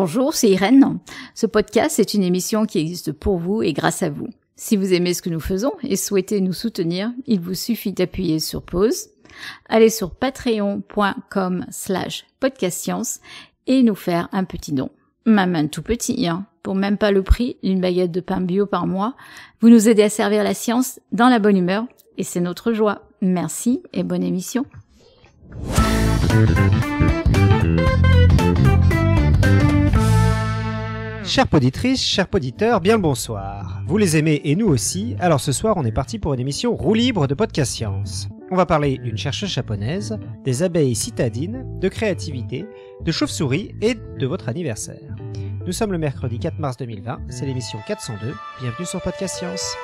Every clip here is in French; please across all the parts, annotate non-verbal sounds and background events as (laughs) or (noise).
Bonjour, c'est Irène. Ce podcast est une émission qui existe pour vous et grâce à vous. Si vous aimez ce que nous faisons et souhaitez nous soutenir, il vous suffit d'appuyer sur pause, aller sur patreon.com slash podcastscience et nous faire un petit don. Même un tout petit, hein. pour même pas le prix d'une baguette de pain bio par mois. Vous nous aidez à servir la science dans la bonne humeur et c'est notre joie. Merci et bonne émission. Chères poditrices, chers poditeurs, bien le bonsoir. Vous les aimez et nous aussi, alors ce soir on est parti pour une émission roue libre de Podcast Science. On va parler d'une chercheuse japonaise, des abeilles citadines, de créativité, de chauves souris et de votre anniversaire. Nous sommes le mercredi 4 mars 2020, c'est l'émission 402. Bienvenue sur Podcast Science.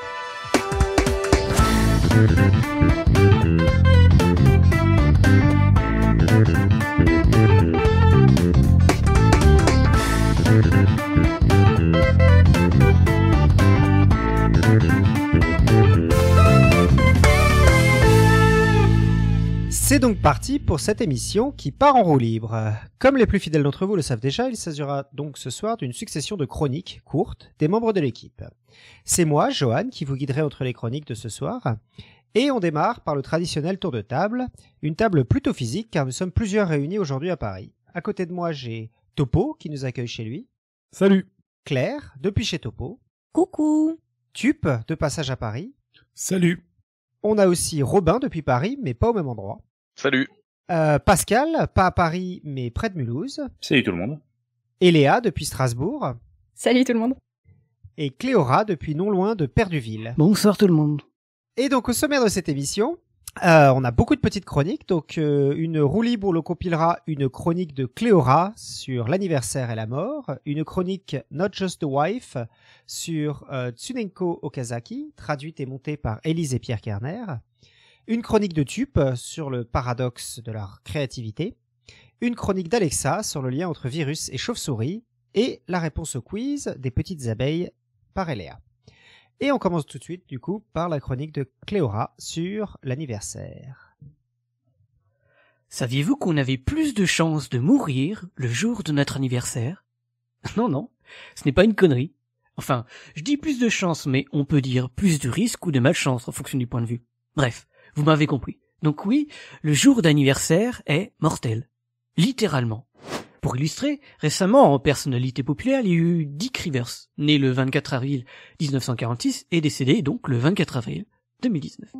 C'est donc parti pour cette émission qui part en roue libre. Comme les plus fidèles d'entre vous le savent déjà, il s'agira donc ce soir d'une succession de chroniques courtes des membres de l'équipe. C'est moi, Johan, qui vous guiderai entre les chroniques de ce soir. Et on démarre par le traditionnel tour de table, une table plutôt physique car nous sommes plusieurs réunis aujourd'hui à Paris. À côté de moi, j'ai Topo qui nous accueille chez lui. Salut. Claire, depuis chez Topo. Coucou. Tup, de passage à Paris. Salut. On a aussi Robin depuis Paris, mais pas au même endroit. Salut. Euh, Pascal, pas à Paris, mais près de Mulhouse. Salut tout le monde. Et depuis Strasbourg. Salut tout le monde. Et Cléora, depuis non loin de Perduville. Bonsoir tout le monde. Et donc, au sommaire de cette émission, euh, on a beaucoup de petites chroniques, donc euh, une roue libre où compilera une chronique de Cléora sur l'anniversaire et la mort, une chronique Not Just the Wife sur Tsunenko Okazaki, traduite et montée par Élise et Pierre Kerner, une chronique de Tup euh, sur le paradoxe de leur créativité, une chronique d'Alexa sur le lien entre virus et chauve-souris, et la réponse au quiz des petites abeilles par Eléa. Et on commence tout de suite, du coup, par la chronique de Cléora sur l'anniversaire. Saviez-vous qu'on avait plus de chances de mourir le jour de notre anniversaire (laughs) Non, non, ce n'est pas une connerie. Enfin, je dis plus de chances, mais on peut dire plus de risques ou de malchance en fonction du point de vue. Bref, vous m'avez compris. Donc oui, le jour d'anniversaire est mortel. Littéralement. Pour illustrer, récemment, en personnalité populaire, il y a eu Dick Rivers, né le 24 avril 1946 et décédé donc le 24 avril 2019.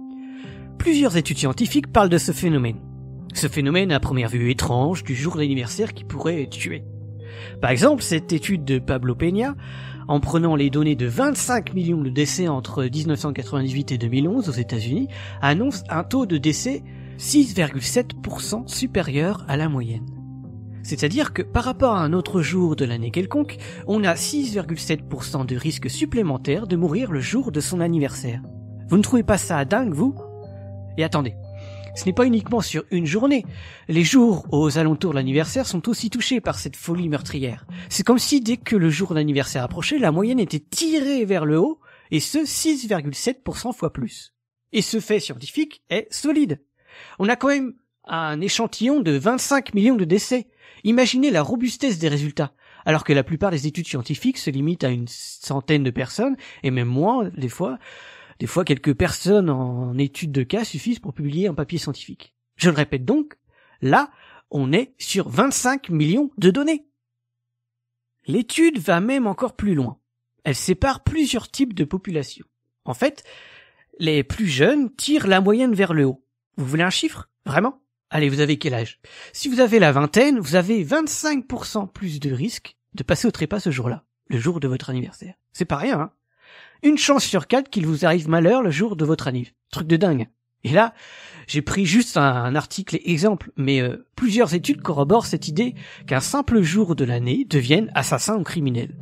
Plusieurs études scientifiques parlent de ce phénomène. Ce phénomène à première vue étrange du jour d'anniversaire qui pourrait tuer. Par exemple, cette étude de Pablo Peña en prenant les données de 25 millions de décès entre 1998 et 2011 aux États-Unis, annonce un taux de décès 6,7% supérieur à la moyenne. C'est-à-dire que par rapport à un autre jour de l'année quelconque, on a 6,7% de risque supplémentaire de mourir le jour de son anniversaire. Vous ne trouvez pas ça dingue, vous Et attendez, ce n'est pas uniquement sur une journée. Les jours aux alentours de l'anniversaire sont aussi touchés par cette folie meurtrière. C'est comme si dès que le jour d'anniversaire approchait, la moyenne était tirée vers le haut, et ce 6,7% fois plus. Et ce fait scientifique est solide. On a quand même un échantillon de 25 millions de décès. Imaginez la robustesse des résultats. Alors que la plupart des études scientifiques se limitent à une centaine de personnes, et même moins des fois, des fois, quelques personnes en études de cas suffisent pour publier un papier scientifique. Je le répète donc, là, on est sur 25 millions de données. L'étude va même encore plus loin. Elle sépare plusieurs types de populations. En fait, les plus jeunes tirent la moyenne vers le haut. Vous voulez un chiffre Vraiment Allez, vous avez quel âge Si vous avez la vingtaine, vous avez 25% plus de risque de passer au trépas ce jour-là, le jour de votre anniversaire. C'est pas rien, hein une chance sur quatre qu'il vous arrive malheur le jour de votre anniversaire. Truc de dingue. Et là, j'ai pris juste un, article exemple, mais euh, plusieurs études corroborent cette idée qu'un simple jour de l'année devienne assassin ou criminel.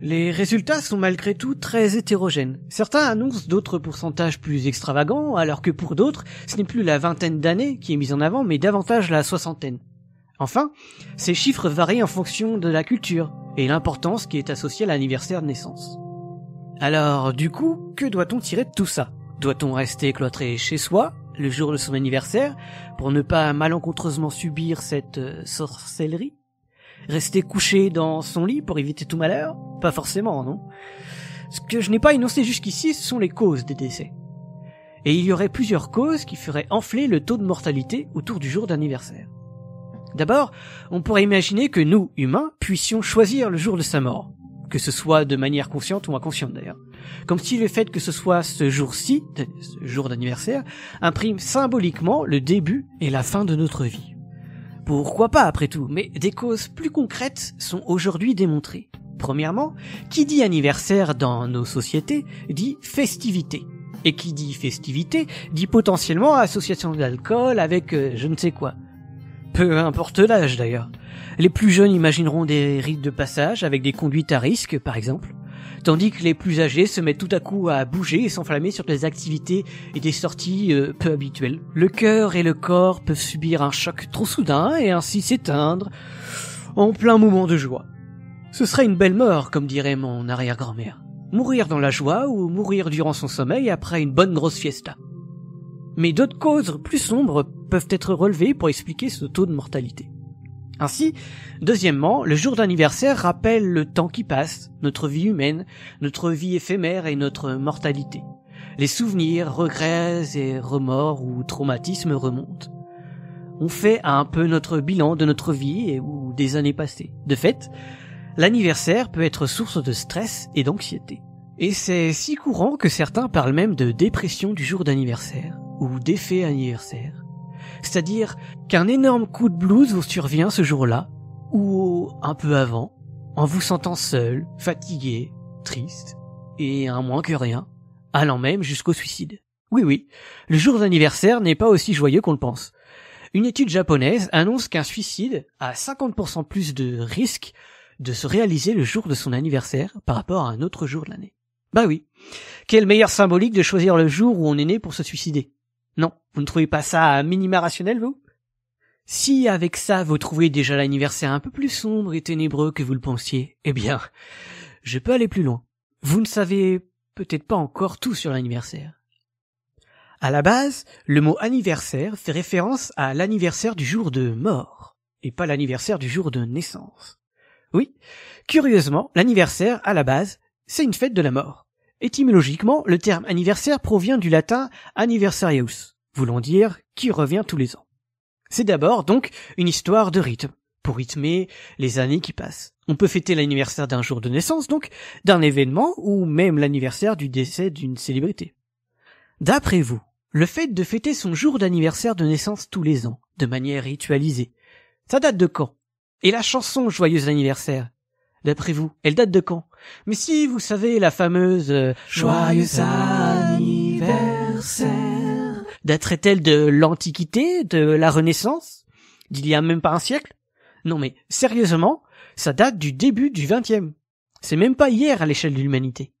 Les résultats sont malgré tout très hétérogènes. Certains annoncent d'autres pourcentages plus extravagants, alors que pour d'autres, ce n'est plus la vingtaine d'années qui est mise en avant, mais davantage la soixantaine. Enfin, ces chiffres varient en fonction de la culture et l'importance qui est associée à l'anniversaire de naissance. Alors, du coup, que doit-on tirer de tout ça Doit-on rester cloîtré chez soi le jour de son anniversaire pour ne pas malencontreusement subir cette euh, sorcellerie Rester couché dans son lit pour éviter tout malheur Pas forcément, non. Ce que je n'ai pas énoncé jusqu'ici, ce sont les causes des décès. Et il y aurait plusieurs causes qui feraient enfler le taux de mortalité autour du jour d'anniversaire. D'abord, on pourrait imaginer que nous, humains, puissions choisir le jour de sa mort que ce soit de manière consciente ou inconsciente d'ailleurs. Comme si le fait que ce soit ce jour-ci, ce jour d'anniversaire, imprime symboliquement le début et la fin de notre vie. Pourquoi pas après tout, mais des causes plus concrètes sont aujourd'hui démontrées. Premièrement, qui dit anniversaire dans nos sociétés dit festivité. Et qui dit festivité dit potentiellement association d'alcool avec euh, je ne sais quoi peu importe l'âge d'ailleurs. Les plus jeunes imagineront des rites de passage avec des conduites à risque, par exemple, tandis que les plus âgés se mettent tout à coup à bouger et s'enflammer sur des activités et des sorties euh, peu habituelles. Le cœur et le corps peuvent subir un choc trop soudain et ainsi s'éteindre en plein moment de joie. Ce serait une belle mort, comme dirait mon arrière-grand-mère. Mourir dans la joie ou mourir durant son sommeil après une bonne grosse fiesta mais d'autres causes plus sombres peuvent être relevées pour expliquer ce taux de mortalité. Ainsi, deuxièmement, le jour d'anniversaire rappelle le temps qui passe, notre vie humaine, notre vie éphémère et notre mortalité. Les souvenirs, regrets et remords ou traumatismes remontent. On fait un peu notre bilan de notre vie et, ou des années passées. De fait, l'anniversaire peut être source de stress et d'anxiété. Et c'est si courant que certains parlent même de dépression du jour d'anniversaire ou d'effet anniversaire. C'est-à-dire qu'un énorme coup de blues vous survient ce jour-là, ou un peu avant, en vous sentant seul, fatigué, triste, et un moins que rien, allant même jusqu'au suicide. Oui oui, le jour d'anniversaire n'est pas aussi joyeux qu'on le pense. Une étude japonaise annonce qu'un suicide a 50% plus de risque de se réaliser le jour de son anniversaire par rapport à un autre jour de l'année. Bah oui. Quelle meilleur symbolique de choisir le jour où on est né pour se suicider. Vous ne trouvez pas ça minima rationnel, vous Si avec ça vous trouvez déjà l'anniversaire un peu plus sombre et ténébreux que vous le pensiez, eh bien, je peux aller plus loin. Vous ne savez peut-être pas encore tout sur l'anniversaire. À la base, le mot anniversaire fait référence à l'anniversaire du jour de mort, et pas l'anniversaire du jour de naissance. Oui, curieusement, l'anniversaire, à la base, c'est une fête de la mort. Étymologiquement, le terme anniversaire provient du latin anniversarius, voulons dire qui revient tous les ans. C'est d'abord donc une histoire de rythme, pour rythmer les années qui passent. On peut fêter l'anniversaire d'un jour de naissance, donc, d'un événement, ou même l'anniversaire du décès d'une célébrité. D'après vous, le fait de fêter son jour d'anniversaire de naissance tous les ans, de manière ritualisée, ça date de quand Et la chanson Joyeux anniversaire, d'après vous, elle date de quand Mais si vous savez la fameuse euh, Joyeux anniversaire Daterait-elle de l'Antiquité, de la Renaissance, d'il y a même pas un siècle Non mais sérieusement, ça date du début du XXe. C'est même pas hier à l'échelle de l'humanité.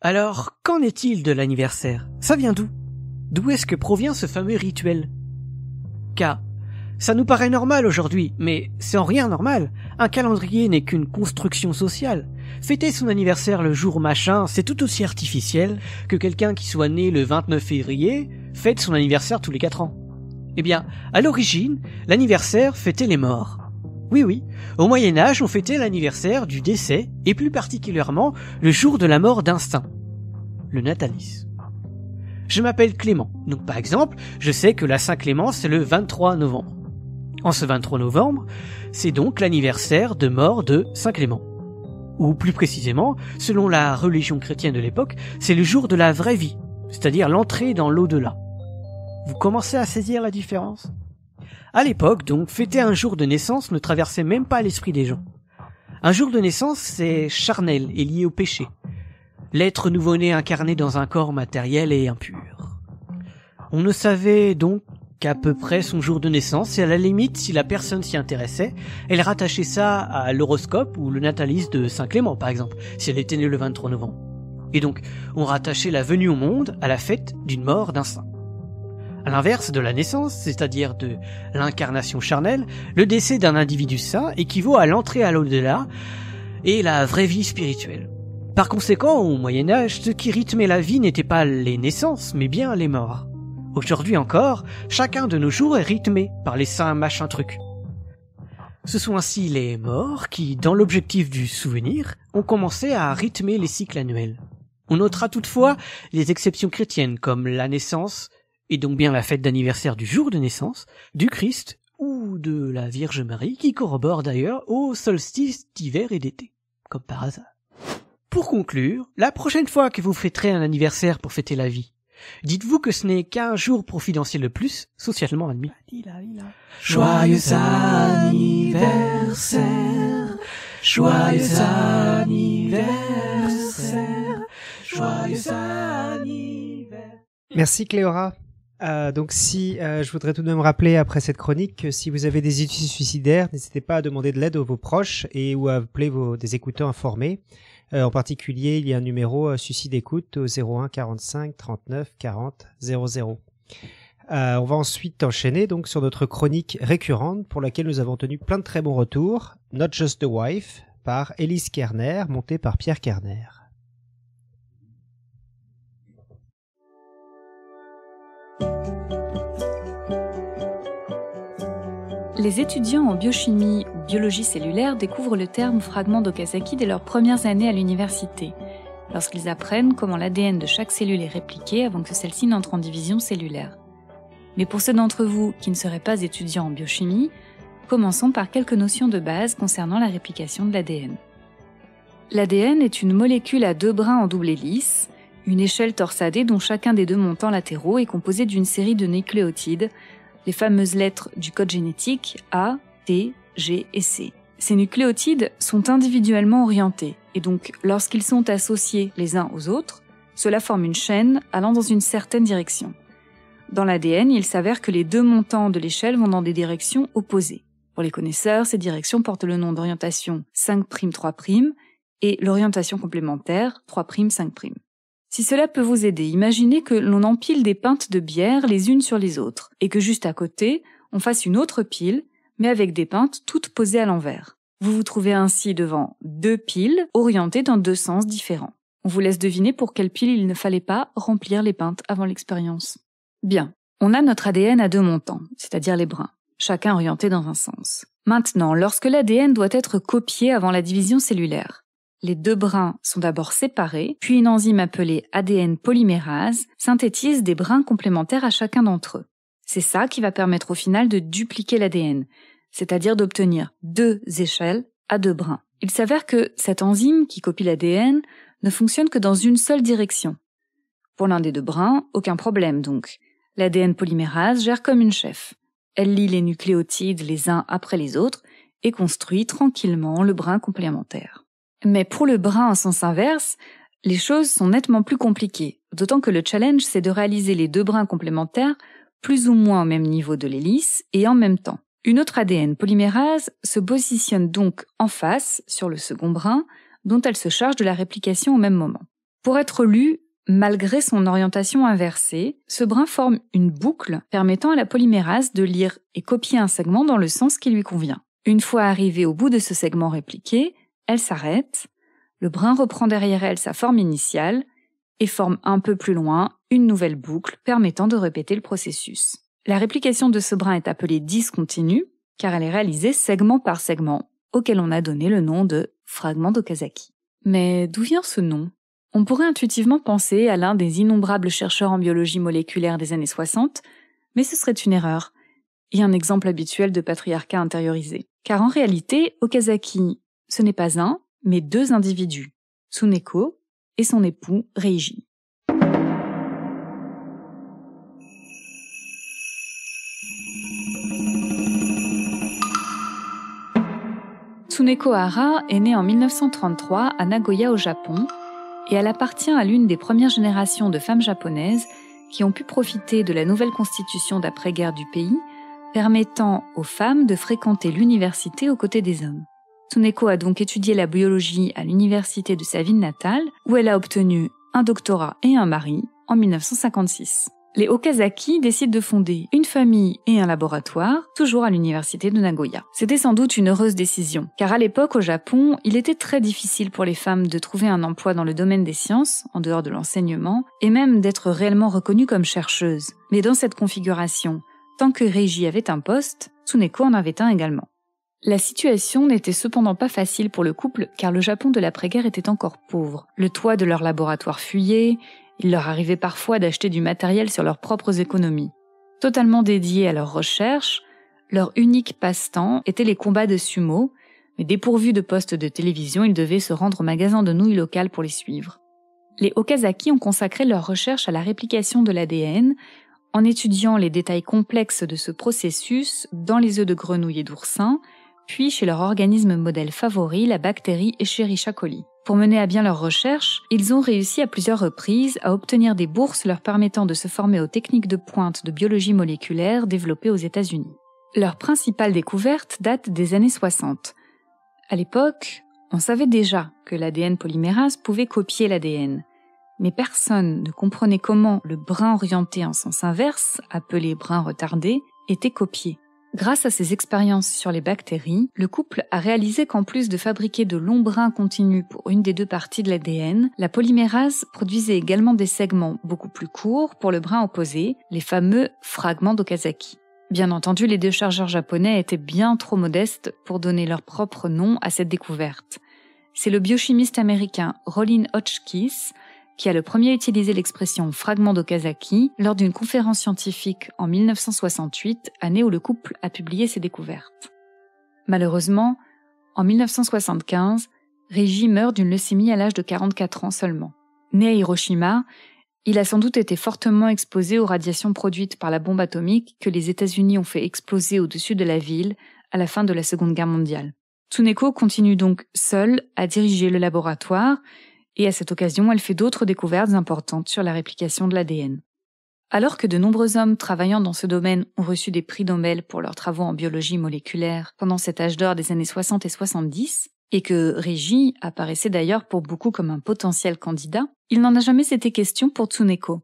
Alors, qu'en est-il de l'anniversaire Ça vient d'où D'où est-ce que provient ce fameux rituel ça nous paraît normal aujourd'hui, mais c'est en rien normal. Un calendrier n'est qu'une construction sociale. Fêter son anniversaire le jour machin, c'est tout aussi artificiel que quelqu'un qui soit né le 29 février fête son anniversaire tous les 4 ans. Eh bien, à l'origine, l'anniversaire fêtait les morts. Oui oui, au Moyen Âge, on fêtait l'anniversaire du décès, et plus particulièrement le jour de la mort d'un saint, le natalis. Je m'appelle Clément. Donc par exemple, je sais que la Saint-Clément c'est le 23 novembre en ce 23 novembre, c'est donc l'anniversaire de mort de Saint Clément. Ou plus précisément, selon la religion chrétienne de l'époque, c'est le jour de la vraie vie, c'est-à-dire l'entrée dans l'au-delà. Vous commencez à saisir la différence À l'époque, donc, fêter un jour de naissance ne traversait même pas l'esprit des gens. Un jour de naissance, c'est charnel et lié au péché. L'être nouveau-né incarné dans un corps matériel et impur. On ne savait donc qu'à peu près son jour de naissance, et à la limite, si la personne s'y intéressait, elle rattachait ça à l'horoscope ou le natalisme de Saint-Clément, par exemple, si elle était née le 23 novembre. Et donc, on rattachait la venue au monde à la fête d'une mort d'un saint. À l'inverse de la naissance, c'est-à-dire de l'incarnation charnelle, le décès d'un individu saint équivaut à l'entrée à l'au-delà et la vraie vie spirituelle. Par conséquent, au Moyen Âge, ce qui rythmait la vie n'était pas les naissances, mais bien les morts. Aujourd'hui encore, chacun de nos jours est rythmé par les saints machin truc. Ce sont ainsi les morts qui, dans l'objectif du souvenir, ont commencé à rythmer les cycles annuels. On notera toutefois les exceptions chrétiennes comme la naissance, et donc bien la fête d'anniversaire du jour de naissance, du Christ ou de la Vierge Marie, qui corrobore d'ailleurs au solstice d'hiver et d'été, comme par hasard. Pour conclure, la prochaine fois que vous fêterez un anniversaire pour fêter la vie, Dites-vous que ce n'est qu'un jour providentiel de plus, socialement admis. Joyeux anniversaire, joyeux anniversaire, joyeux anniversaire. Merci Cléora. Euh, donc si euh, je voudrais tout de même rappeler après cette chronique si vous avez des études suicidaires, n'hésitez pas à demander de l'aide à vos proches et ou à appeler vos, des écouteurs informés. Euh, en particulier, il y a un numéro euh, Suicide Écoute au 01 45 39 40 00. Euh, on va ensuite enchaîner donc sur notre chronique récurrente pour laquelle nous avons tenu plein de très bons retours, Not Just the Wife par Elise Kerner, montée par Pierre Kerner. Les étudiants en biochimie ou biologie cellulaire découvrent le terme fragment d'Okazaki dès leurs premières années à l'université, lorsqu'ils apprennent comment l'ADN de chaque cellule est répliqué avant que celle-ci n'entre en division cellulaire. Mais pour ceux d'entre vous qui ne seraient pas étudiants en biochimie, commençons par quelques notions de base concernant la réplication de l'ADN. L'ADN est une molécule à deux brins en double hélice, une échelle torsadée dont chacun des deux montants latéraux est composé d'une série de nucléotides les fameuses lettres du code génétique A, T, G et C. Ces nucléotides sont individuellement orientés, et donc lorsqu'ils sont associés les uns aux autres, cela forme une chaîne allant dans une certaine direction. Dans l'ADN, il s'avère que les deux montants de l'échelle vont dans des directions opposées. Pour les connaisseurs, ces directions portent le nom d'orientation 5'3' et l'orientation complémentaire 3'5'. Si cela peut vous aider, imaginez que l'on empile des pintes de bière les unes sur les autres, et que juste à côté, on fasse une autre pile, mais avec des pintes toutes posées à l'envers. Vous vous trouvez ainsi devant deux piles orientées dans deux sens différents. On vous laisse deviner pour quelle pile il ne fallait pas remplir les pintes avant l'expérience. Bien, on a notre ADN à deux montants, c'est-à-dire les brins, chacun orienté dans un sens. Maintenant, lorsque l'ADN doit être copié avant la division cellulaire, les deux brins sont d'abord séparés, puis une enzyme appelée ADN polymérase synthétise des brins complémentaires à chacun d'entre eux. C'est ça qui va permettre au final de dupliquer l'ADN, c'est-à-dire d'obtenir deux échelles à deux brins. Il s'avère que cette enzyme qui copie l'ADN ne fonctionne que dans une seule direction. Pour l'un des deux brins, aucun problème donc. L'ADN polymérase gère comme une chef. Elle lit les nucléotides les uns après les autres et construit tranquillement le brin complémentaire. Mais pour le brin en sens inverse, les choses sont nettement plus compliquées, d'autant que le challenge c'est de réaliser les deux brins complémentaires plus ou moins au même niveau de l'hélice et en même temps. Une autre ADN polymérase se positionne donc en face sur le second brin, dont elle se charge de la réplication au même moment. Pour être lu, malgré son orientation inversée, ce brin forme une boucle permettant à la polymérase de lire et copier un segment dans le sens qui lui convient. Une fois arrivé au bout de ce segment répliqué, elle s'arrête, le brin reprend derrière elle sa forme initiale et forme un peu plus loin une nouvelle boucle permettant de répéter le processus. La réplication de ce brin est appelée discontinue car elle est réalisée segment par segment, auquel on a donné le nom de fragment d'Okazaki. Mais d'où vient ce nom On pourrait intuitivement penser à l'un des innombrables chercheurs en biologie moléculaire des années 60, mais ce serait une erreur, et un exemple habituel de patriarcat intériorisé. Car en réalité, Okazaki ce n'est pas un, mais deux individus, Tsuneko et son époux Reiji. Tsuneko Hara est née en 1933 à Nagoya au Japon et elle appartient à l'une des premières générations de femmes japonaises qui ont pu profiter de la nouvelle constitution d'après-guerre du pays, permettant aux femmes de fréquenter l'université aux côtés des hommes. Tsuneko a donc étudié la biologie à l'université de sa ville natale, où elle a obtenu un doctorat et un mari en 1956. Les Okazaki décident de fonder une famille et un laboratoire, toujours à l'université de Nagoya. C'était sans doute une heureuse décision, car à l'époque au Japon, il était très difficile pour les femmes de trouver un emploi dans le domaine des sciences, en dehors de l'enseignement, et même d'être réellement reconnues comme chercheuses. Mais dans cette configuration, tant que Reiji avait un poste, Tsuneko en avait un également. La situation n'était cependant pas facile pour le couple car le Japon de l'après-guerre était encore pauvre. Le toit de leur laboratoire fuyait, il leur arrivait parfois d'acheter du matériel sur leurs propres économies. Totalement dédiés à leurs recherches, leur unique passe-temps était les combats de sumo, mais dépourvus de postes de télévision, ils devaient se rendre au magasin de nouilles locales pour les suivre. Les Okazaki ont consacré leurs recherches à la réplication de l'ADN, en étudiant les détails complexes de ce processus dans les œufs de grenouilles et d'oursins, puis chez leur organisme modèle favori, la bactérie Escherichia coli. Pour mener à bien leurs recherches, ils ont réussi à plusieurs reprises à obtenir des bourses leur permettant de se former aux techniques de pointe de biologie moléculaire développées aux États-Unis. Leur principale découverte date des années 60. À l'époque, on savait déjà que l'ADN polymérase pouvait copier l'ADN, mais personne ne comprenait comment le brin orienté en sens inverse, appelé brin retardé, était copié. Grâce à ses expériences sur les bactéries, le couple a réalisé qu'en plus de fabriquer de longs brins continus pour une des deux parties de l'ADN, la polymérase produisait également des segments beaucoup plus courts pour le brin opposé, les fameux fragments d'Okazaki. Bien entendu, les deux chargeurs japonais étaient bien trop modestes pour donner leur propre nom à cette découverte. C'est le biochimiste américain Rollin Hotchkiss qui a le premier utilisé l'expression fragment d'Okazaki lors d'une conférence scientifique en 1968, année où le couple a publié ses découvertes. Malheureusement, en 1975, régie meurt d'une leucémie à l'âge de 44 ans seulement. Né à Hiroshima, il a sans doute été fortement exposé aux radiations produites par la bombe atomique que les États-Unis ont fait exploser au-dessus de la ville à la fin de la Seconde Guerre mondiale. Tsuneko continue donc seul à diriger le laboratoire, et à cette occasion, elle fait d'autres découvertes importantes sur la réplication de l'ADN. Alors que de nombreux hommes travaillant dans ce domaine ont reçu des prix Nobel pour leurs travaux en biologie moléculaire pendant cet âge d'or des années 60 et 70, et que Régie apparaissait d'ailleurs pour beaucoup comme un potentiel candidat, il n'en a jamais été question pour Tsuneko.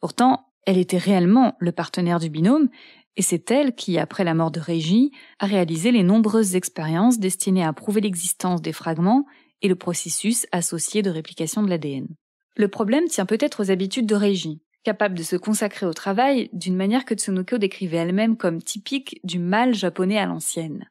Pourtant, elle était réellement le partenaire du binôme, et c'est elle qui, après la mort de Régie, a réalisé les nombreuses expériences destinées à prouver l'existence des fragments et le processus associé de réplication de l'ADN. Le problème tient peut-être aux habitudes de Régie, capable de se consacrer au travail d'une manière que Tsunoko décrivait elle-même comme typique du mal japonais à l'ancienne.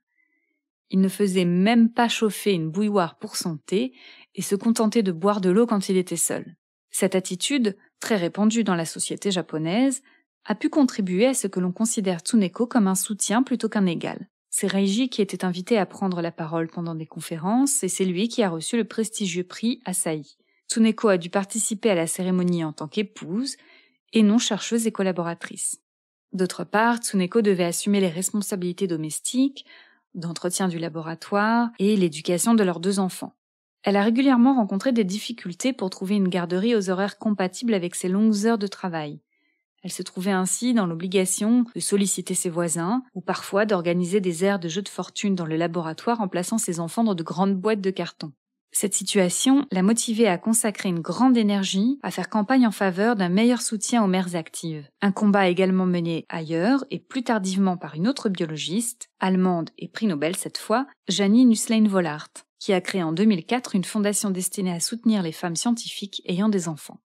Il ne faisait même pas chauffer une bouilloire pour son thé et se contentait de boire de l'eau quand il était seul. Cette attitude, très répandue dans la société japonaise, a pu contribuer à ce que l'on considère Tsuneko comme un soutien plutôt qu'un égal. C'est Reiji qui était invité à prendre la parole pendant des conférences et c'est lui qui a reçu le prestigieux prix Asahi. Tsuneko a dû participer à la cérémonie en tant qu'épouse et non chercheuse et collaboratrice. D'autre part, Tsuneko devait assumer les responsabilités domestiques, d'entretien du laboratoire et l'éducation de leurs deux enfants. Elle a régulièrement rencontré des difficultés pour trouver une garderie aux horaires compatibles avec ses longues heures de travail. Elle se trouvait ainsi dans l'obligation de solliciter ses voisins, ou parfois d'organiser des aires de jeux de fortune dans le laboratoire en plaçant ses enfants dans de grandes boîtes de carton. Cette situation l'a motivée à consacrer une grande énergie à faire campagne en faveur d'un meilleur soutien aux mères actives. Un combat également mené ailleurs et plus tardivement par une autre biologiste, allemande et prix Nobel cette fois, Janine Huslein-Vollart, qui a créé en 2004 une fondation destinée à soutenir les femmes scientifiques ayant des enfants.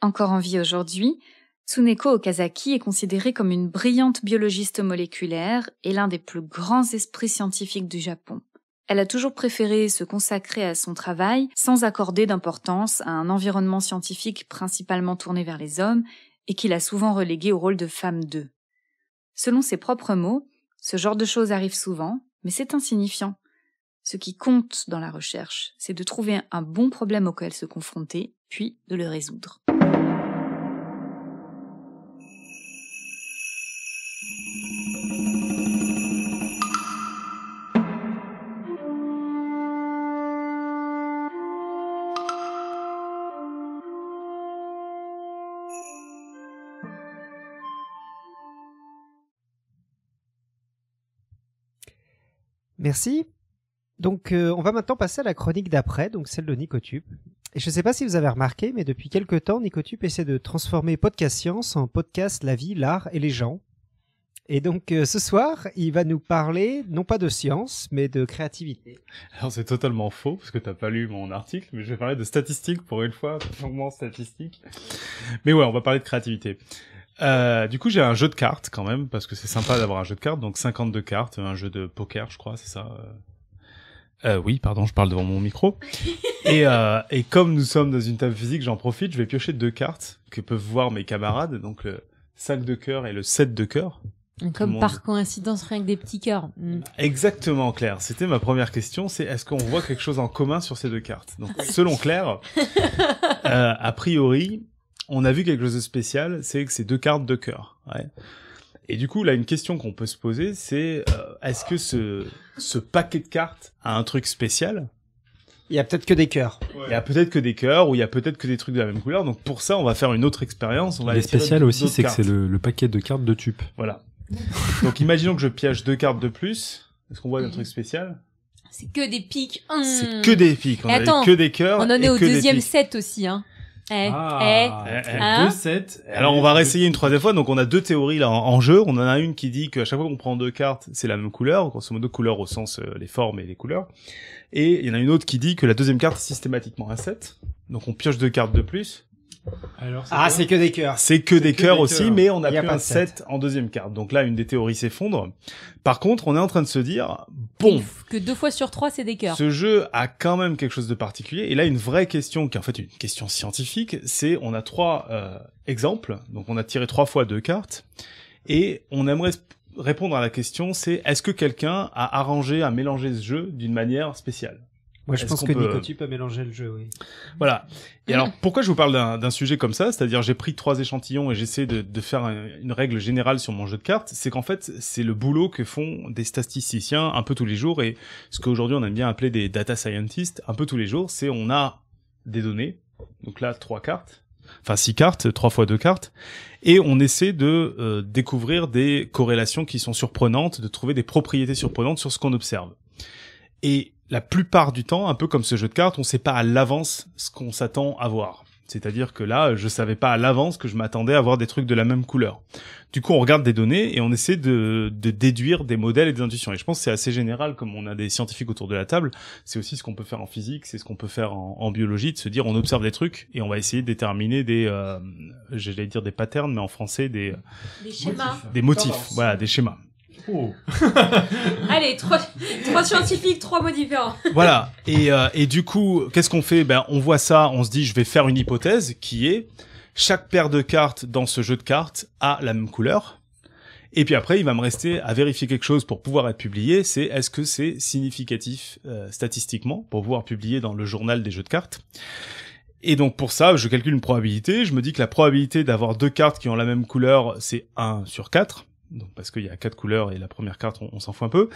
Encore en vie aujourd'hui, Tsuneko Okazaki est considérée comme une brillante biologiste moléculaire et l'un des plus grands esprits scientifiques du Japon. Elle a toujours préféré se consacrer à son travail sans accorder d'importance à un environnement scientifique principalement tourné vers les hommes et qu'il a souvent relégué au rôle de femme d'eux. Selon ses propres mots, ce genre de choses arrive souvent, mais c'est insignifiant. Ce qui compte dans la recherche, c'est de trouver un bon problème auquel se confronter, puis de le résoudre. Merci. Donc, euh, on va maintenant passer à la chronique d'après, donc celle de Nicotube. Et je ne sais pas si vous avez remarqué, mais depuis quelques temps, Nicotube essaie de transformer Podcast Science en podcast La vie, l'art et les gens. Et donc, euh, ce soir, il va nous parler non pas de science, mais de créativité. Alors, c'est totalement faux, parce que tu n'as pas lu mon article, mais je vais parler de statistiques pour une fois, purement statistique. Mais ouais, on va parler de créativité. Euh, du coup, j'ai un jeu de cartes quand même, parce que c'est sympa d'avoir un jeu de cartes. Donc 52 cartes, un jeu de poker, je crois, c'est ça. Euh, euh oui, pardon, je parle devant mon micro. (laughs) Euh, et, comme nous sommes dans une table physique, j'en profite, je vais piocher deux cartes que peuvent voir mes camarades, donc le 5 de cœur et le 7 de cœur. Comme par coïncidence, rien que des petits cœurs. Mm. Exactement, Claire. C'était ma première question. C'est est-ce qu'on voit quelque chose en commun sur ces deux cartes Donc, selon Claire, (laughs) a priori, on a vu quelque chose de spécial, c'est que c'est deux cartes de cœur. Et du coup, là, une question qu'on peut se poser, c'est euh, est-ce que ce, ce paquet de cartes a un truc spécial il y a peut-être que des cœurs. Il y a peut-être que des cœurs ou il y a peut-être que des trucs de la même couleur. Donc pour ça, on va faire une autre expérience. On va spécial aussi, c'est que c'est le, paquet de cartes de tube. Voilà. donc imaginons que je piège deux cartes de plus. Est-ce qu'on voit un truc spécial C'est que des pics. C'est hum. que des pics. On attends, que des cœurs. On en est au deuxième set aussi. Hein. Eh, ah, eh, eh, hein eh, eh, Alors on va réessayer une troisième fois. Donc on a deux théories là en, jeu. On en a une qui dit qu'à chaque fois qu'on prend deux cartes, c'est la même couleur, ce modo couleur au sens euh, les formes et les couleurs. Et il y en a une autre qui dit que la deuxième carte est systématiquement un 7. Donc on pioche deux cartes de plus ah, c'est que des cœurs. C'est que des cœurs aussi, mais on a, pris un 7 en deuxième carte. Donc là, une des théories s'effondre. Par contre, on est en train de se dire, bon. Que deux fois sur trois, c'est des cœurs. Ce jeu a quand même quelque chose de particulier. Et là, une vraie question, qui est en fait une question scientifique, c'est, on a trois euh, exemples. Donc on a tiré trois fois deux cartes. Et on aimerait répondre à la question, c'est, est-ce que quelqu'un a arrangé, a mélangé ce jeu d'une manière spéciale? Moi, je pense que peut... Euh, peut mélanger le jeu, oui. Voilà. Et alors, (laughs) pourquoi je vous parle d'un sujet comme ça C'est-à-dire, j'ai pris trois échantillons et j'essaie de, faire une règle générale sur mon jeu de cartes. C'est qu'en fait, c'est le boulot que font des statisticiens un peu tous les jours et ce qu'aujourd'hui on aime bien appeler des data scientists un peu tous les jours. C'est on a des données. Donc là, trois cartes enfin six cartes, trois fois deux cartes, et on essaie de euh, découvrir des corrélations qui sont surprenantes, de trouver des propriétés surprenantes sur ce qu'on observe. Et la plupart du temps, un peu comme ce jeu de cartes, on sait pas à l'avance ce qu'on s'attend à voir. C'est-à-dire que là, je savais pas à l'avance que je m'attendais à voir des trucs de la même couleur. Du coup, on regarde des données et on essaie de, déduire des modèles et des intuitions. Et je pense que c'est assez général, comme on a des scientifiques autour de la table, c'est aussi ce qu'on peut faire en physique, c'est ce qu'on peut faire en, biologie, de se dire on observe des trucs et on va essayer de déterminer des, euh, j'allais dire des patterns, mais en français des des, motifs. des motifs, voilà, des schémas. Oh. (laughs) Allez, trois, scientifiques, trois mots différents. voilà. Euh, et, du coup, qu'est-ce qu'on fait Ben, on voit ça, on se dit, je vais faire une hypothèse qui est chaque paire de cartes dans ce jeu de cartes a la même couleur. Et puis après, il va me rester à vérifier quelque chose pour pouvoir être publié. C'est est-ce que c'est significatif euh, statistiquement pour pouvoir publier dans le journal des jeux de cartes. Et donc pour ça, je calcule une probabilité. Je me dis que la probabilité d'avoir deux cartes qui ont la même couleur, c'est 1 sur 4 donc parce qu'il y a quatre couleurs et la première carte, on, s'en fout un peu.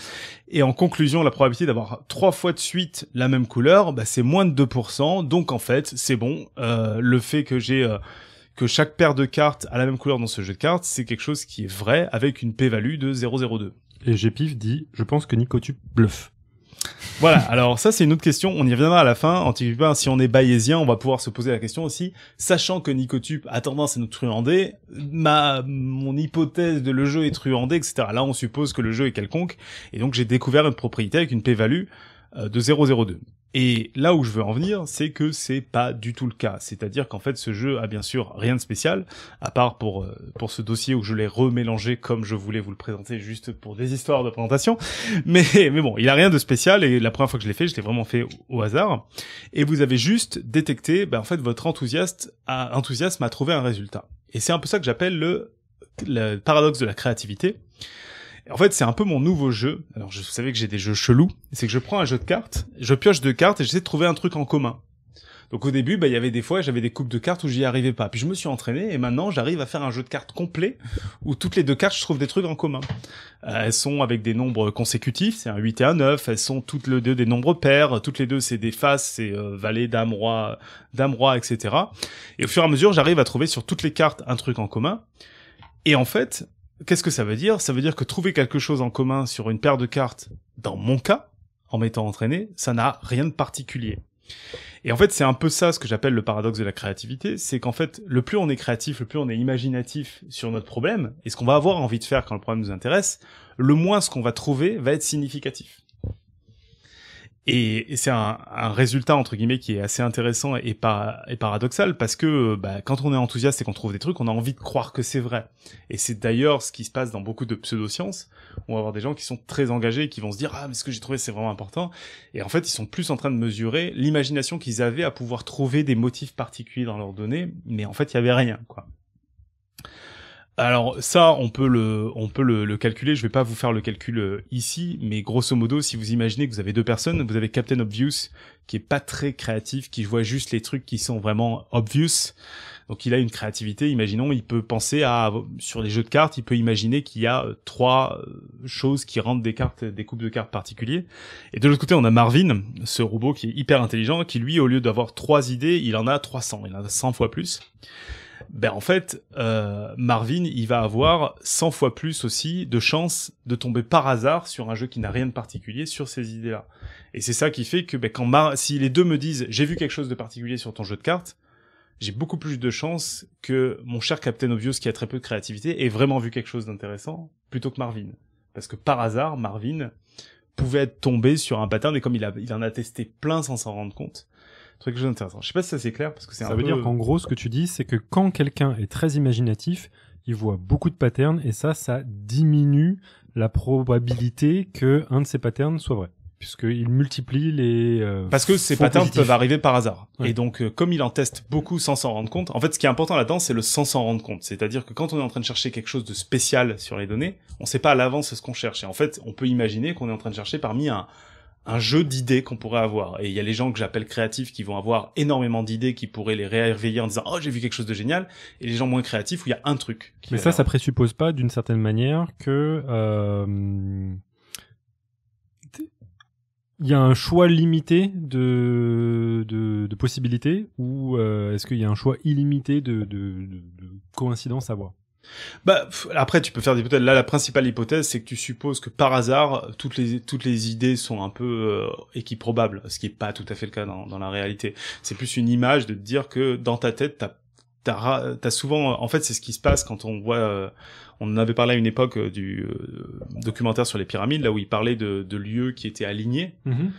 Et en conclusion, la probabilité d'avoir trois fois de suite la même couleur, bah, c'est moins de 2%, donc en fait, c'est bon. Euh, le fait que j'ai... Euh, que chaque paire de cartes a la même couleur dans ce jeu de cartes, c'est quelque chose qui est vrai avec une p-value de 0,02. Et pif dit, je pense que Nicotube bluff voilà, alors ça c'est une autre question, on y reviendra à la fin. si on est bayésien, on va pouvoir se poser la question aussi. Sachant que Nicotube a tendance à nous truander, ma, mon hypothèse de le jeu est truandé, etc. Là on suppose que le jeu est quelconque, et donc j'ai découvert une propriété avec une p-value euh, de 0,02. Et là où je veux en venir, c'est que c'est pas du tout le cas. C'est-à-dire qu'en fait, ce jeu a bien sûr rien de spécial, à part pour euh, pour ce dossier où je l'ai remélangé comme je voulais vous le présenter, juste pour des histoires de présentation. (laughs) Mais mais bon, il a rien de spécial. Et la première fois que je l'ai fait, je l'ai vraiment fait au, hasard. Et vous avez juste détecté, ben, en fait, votre enthousiaste enthousiasme à trouver un résultat. Et c'est un peu ça que j'appelle le, le paradoxe de la créativité. En fait, c'est un peu mon nouveau jeu. Alors, je, vous savez que j'ai des jeux chelous. C'est que je prends un jeu de cartes, je pioche deux cartes et j'essaie de trouver un truc en commun. Donc au début, bah, il y avait des fois, j'avais des coupes de cartes où j'y arrivais pas. Puis je me suis entraîné et maintenant, j'arrive à faire un jeu de cartes complet (laughs) où toutes les deux cartes, je trouve des trucs en commun. Euh, elles sont avec des nombres consécutifs, c'est un 8 et un 9. Elles sont toutes les deux des nombres pairs. Toutes les deux, c'est des faces, c'est euh, valet, dame, roi, dame, roi, etc. Et au fur et à mesure, j'arrive à trouver sur toutes les cartes un truc en commun. Et en fait, Qu'est-ce que ça veut dire Ça veut dire que trouver quelque chose en commun sur une paire de cartes, dans mon cas, en m'étant entraîné, ça n'a rien de particulier. Et en fait, c'est un peu ça ce que j'appelle le paradoxe de la créativité, c'est qu'en fait, le plus on est créatif, le plus on est imaginatif sur notre problème, et ce qu'on va avoir envie de faire quand le problème nous intéresse, le moins ce qu'on va trouver va être significatif. Et, c'est un, résultat entre guillemets qui est assez intéressant et, par, paradoxal parce que bah, quand on est enthousiaste et qu'on trouve des trucs, on a envie de croire que c'est vrai. Et c'est d'ailleurs ce qui se passe dans beaucoup de pseudosciences. On va avoir des gens qui sont très engagés et qui vont se dire ah mais ce que j'ai trouvé c'est vraiment important. Et en fait ils sont plus en train de mesurer l'imagination qu'ils avaient à pouvoir trouver des motifs particuliers dans leurs données, mais en fait il y avait rien quoi. Alors ça, on peut le, on peut le, calculer. Je vais pas vous faire le calcul euh, ici, mais grosso modo, si vous imaginez que vous avez deux personnes, vous avez Captain Obvious qui est pas très créatif, qui voit juste les trucs qui sont vraiment obvious. Donc il a une créativité. Imaginons, il peut penser à sur les jeux de cartes, il peut imaginer qu'il y a euh, trois euh, choses qui rendent des cartes, des coupes de cartes particuliers. Et de l'autre côté, on a Marvin, ce robot qui est hyper intelligent, qui lui, au lieu d'avoir trois idées, il en a 300, il en a 100 fois plus ben en fait, euh, Marvin, il va avoir 100 fois plus aussi de chances de tomber par hasard sur un jeu qui n'a rien de particulier sur ces idées-là. Et c'est ça qui fait que ben, quand si les deux me disent j'ai vu quelque chose de particulier sur ton jeu de cartes, j'ai beaucoup plus de chances que mon cher Captain Obvious qui a très peu de créativité ait vraiment vu quelque chose d'intéressant plutôt que Marvin. Parce que par hasard, Marvin pouvait être tombé sur un pattern et comme il, a, il en a testé plein sans s'en rendre compte, truc je ne sais pas si ça c'est clair parce que c'est. Ça veut dire qu'en gros, ce que tu dis, c'est que quand quelqu'un est très imaginatif, il voit beaucoup de patterns et ça, ça diminue la probabilité que un de ces patterns soit vrai puisqu'il multiplie les... Euh, parce que ces patterns peuvent arriver par hasard. Et donc, euh, comme il en teste beaucoup sans s'en rendre compte, en fait, ce qui est important là-dedans, c'est le sans s'en rendre compte. C'est-à-dire que quand on est en train de chercher quelque chose de spécial sur les données, on ne sait pas à l'avance ce qu'on cherche. Et en fait, on peut imaginer qu'on est en train de chercher parmi un, un jeu d'idées qu'on pourrait avoir. Et il y a les gens que j'appelle créatifs qui vont avoir énormément d'idées qui pourraient les réveiller en disant oh j'ai vu quelque chose de génial. Et les gens moins créatifs où il y a un truc. Mais ça, ça présuppose pas d'une certaine manière que euh, il y a un choix limité de, de, possibilités ou euh, est-ce qu'il y a un choix illimité de, de coïncidences à voir bah, après, tu peux faire des hypothèses. Là, la principale hypothèse, c'est que tu supposes que par hasard, toutes les, toutes les idées sont un peu euh, équiprobables, ce qui n'est pas tout à fait le cas dans, la réalité. C'est plus une image de te dire que dans ta tête, t'as as souvent en fait c'est ce qui se passe quand on voit euh, on avait parlé à une époque euh, du documentaire sur les pyramides là où il parlait de, lieux qui étaient alignés mm-hmm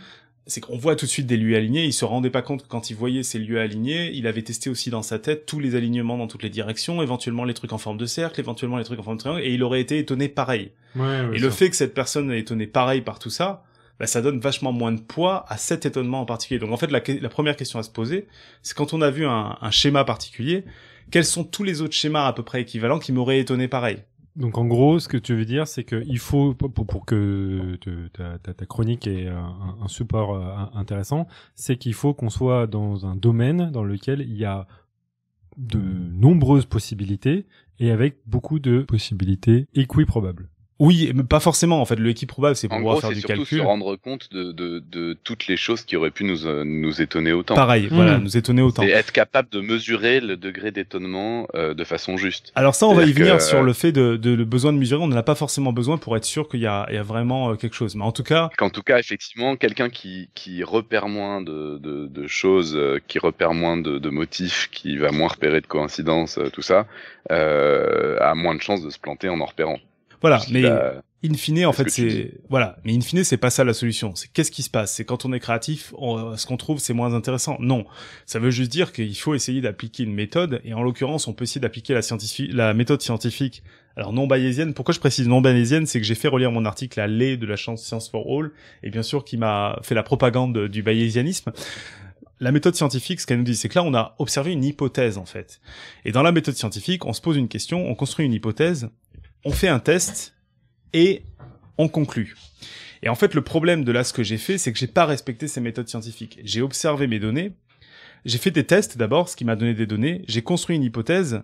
c'est qu'on voit tout de suite des lieux alignés. Il se rendait pas compte que quand il voyait ces lieux alignés, il avait testé aussi dans sa tête tous les alignements dans toutes les directions, éventuellement les trucs en forme de cercle, éventuellement les trucs en forme de triangle, et il aurait été étonné pareil. et le fait que cette personne été étonnée pareil par tout ça, bah, ça donne vachement moins de poids à cet étonnement en particulier. Donc en fait, la, première question à se poser, c'est quand on a vu un, un, schéma particulier, quels sont tous les autres schémas à peu près équivalents qui m'auraient étonné pareil donc en gros, ce que tu veux dire, c'est qu'il faut, pour, que ta, chronique ait un, support euh, intéressant, c'est qu'il faut qu'on soit dans un domaine dans lequel il y a de nombreuses possibilités et avec beaucoup de possibilités équiprobables. Oui, mais pas forcément. En fait, le probable c'est pouvoir faire du calcul. se rendre compte de, toutes les choses qui auraient pu nous, euh, nous étonner autant. Pareil, voilà, hmm. nous étonner autant. Et être capable de mesurer le degré d'étonnement euh, de façon juste. Alors ça, on va y venir sur euh, le fait de, le besoin de mesurer. On n'en a pas forcément besoin pour être sûr qu'il y, a, vraiment quelque chose. Mais en tout cas. Qu'en tout cas, effectivement, quelqu'un qui, repère moins de, choses, qui repère moins de, de, motifs, qui va moins repérer de coïncidences, tout ça, a moins de chances de se planter en en repérant. Bah, voilà, mais in fine, en fait, c'est voilà, mais in c'est pas ça la solution. C'est qu'est-ce qui se passe C'est quand on est créatif, ce qu'on trouve, c'est moins intéressant. Non, ça veut juste dire qu'il faut essayer d'appliquer une méthode, et en l'occurrence, on peut essayer d'appliquer la, la méthode scientifique. Alors non bayésienne. Pourquoi je précise non bayésienne, c'est que j'ai fait relire mon article à Lé de la chance Science for All, et bien sûr qui m'a fait la propagande du bayésianisme la méthode scientifique, ce qu'elle nous dit, c'est que là, on a observé une hypothèse, en fait. Et dans la méthode scientifique, on se pose une question, on construit une hypothèse, on fait un test et on conclut. Et en fait, le problème de là, ce que j'ai fait, c'est que j'ai pas respecté ces méthodes scientifiques. J'ai observé mes données, j'ai fait des tests d'abord, ce qui m'a donné des données, j'ai construit une hypothèse,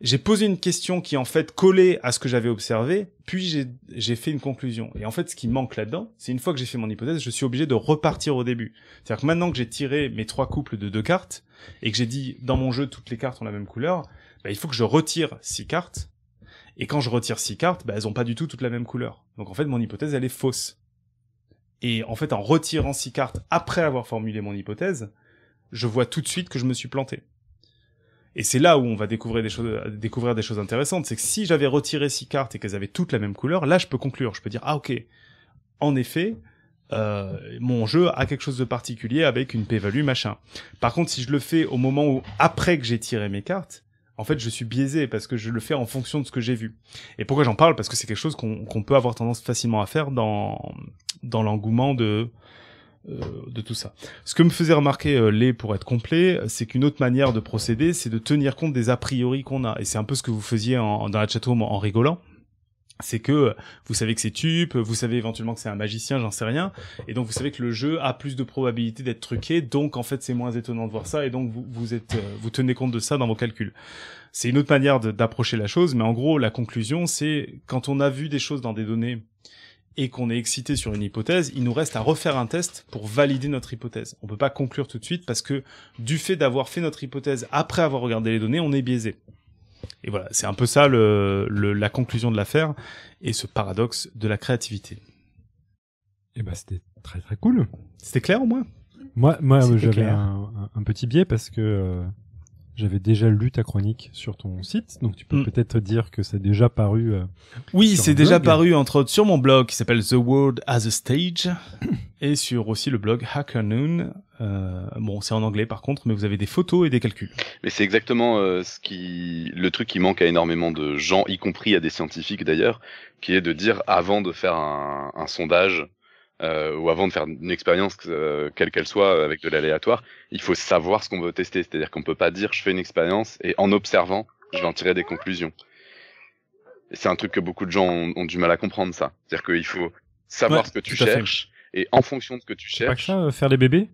j'ai posé une question qui en fait collait à ce que j'avais observé, puis j'ai fait une conclusion. Et en fait, ce qui manque là-dedans, c'est une fois que j'ai fait mon hypothèse, je suis obligé de repartir au début. C'est-à-dire que maintenant que j'ai tiré mes trois couples de deux cartes, et que j'ai dit dans mon jeu toutes les cartes ont la même couleur, bah, il faut que je retire six cartes et quand je retire six cartes, bah, elles ont pas du tout toute la même couleur. Donc en fait, mon hypothèse, elle est fausse. Et en fait, en retirant six cartes après avoir formulé mon hypothèse, je vois tout de suite que je me suis planté. Et c'est là où on va découvrir des choses, découvrir des choses intéressantes. C'est que si j'avais retiré six cartes et qu'elles avaient toutes la même couleur, là, je peux conclure. Je peux dire, ah, ok. En effet, euh, mon jeu a quelque chose de particulier avec une p-value, machin. Par contre, si je le fais au moment où, après que j'ai tiré mes cartes, en fait, je suis biaisé parce que je le fais en fonction de ce que j'ai vu. Et pourquoi j'en parle Parce que c'est quelque chose qu'on peut avoir tendance facilement à faire dans, dans l'engouement de, euh, de tout ça. Ce que me faisait remarquer euh, les pour être complet, c'est qu'une autre manière de procéder, c'est de tenir compte des a priori qu'on a. Et c'est un peu ce que vous faisiez dans la chatroom en rigolant c'est que euh, vous savez que c'est tupe, vous savez éventuellement que c'est un magicien, j'en sais rien, et donc vous savez que le jeu a plus de probabilité d'être truqué, donc en fait c'est moins étonnant de voir ça, et donc vous, êtes, euh, vous tenez compte de ça dans vos calculs. C'est une autre manière d'approcher la chose, mais en gros la conclusion c'est quand on a vu des choses dans des données et qu'on est excité sur une hypothèse, il nous reste à refaire un test pour valider notre hypothèse. On peut pas conclure tout de suite parce que du fait d'avoir fait notre hypothèse après avoir regardé les données, on est biaisé. Et voilà, c'est un peu ça le, la conclusion de l'affaire et ce paradoxe de la créativité. Et eh bah ben, c'était très très cool. C'était clair au moins Moi, moi j'avais un, petit biais parce que euh, j'avais déjà lu ta chronique sur ton site, donc tu peux mm. peut-être dire que ça a déjà paru. Euh, oui, c'est déjà paru entre autres sur mon blog qui s'appelle The World as a Stage (coughs) et sur aussi le blog Hacker Euh, bon, c'est en anglais par contre, mais vous avez des photos et des calculs. Mais c'est exactement euh, ce qui, le truc qui manque à énormément de gens, y compris à des scientifiques d'ailleurs, qui est de dire avant de faire un sondage euh, ou avant de faire une expérience euh, quelle qu'elle soit euh, avec de l'aléatoire, il faut savoir ce qu'on veut tester. C'est-à-dire qu'on peut pas dire je fais une expérience et en observant, je vais en tirer des conclusions. C'est un truc que beaucoup de gens ont, du mal à comprendre ça. C'est-à-dire qu'il faut savoir ce que tu cherches et en fonction de ce que tu cherches. faire les bébés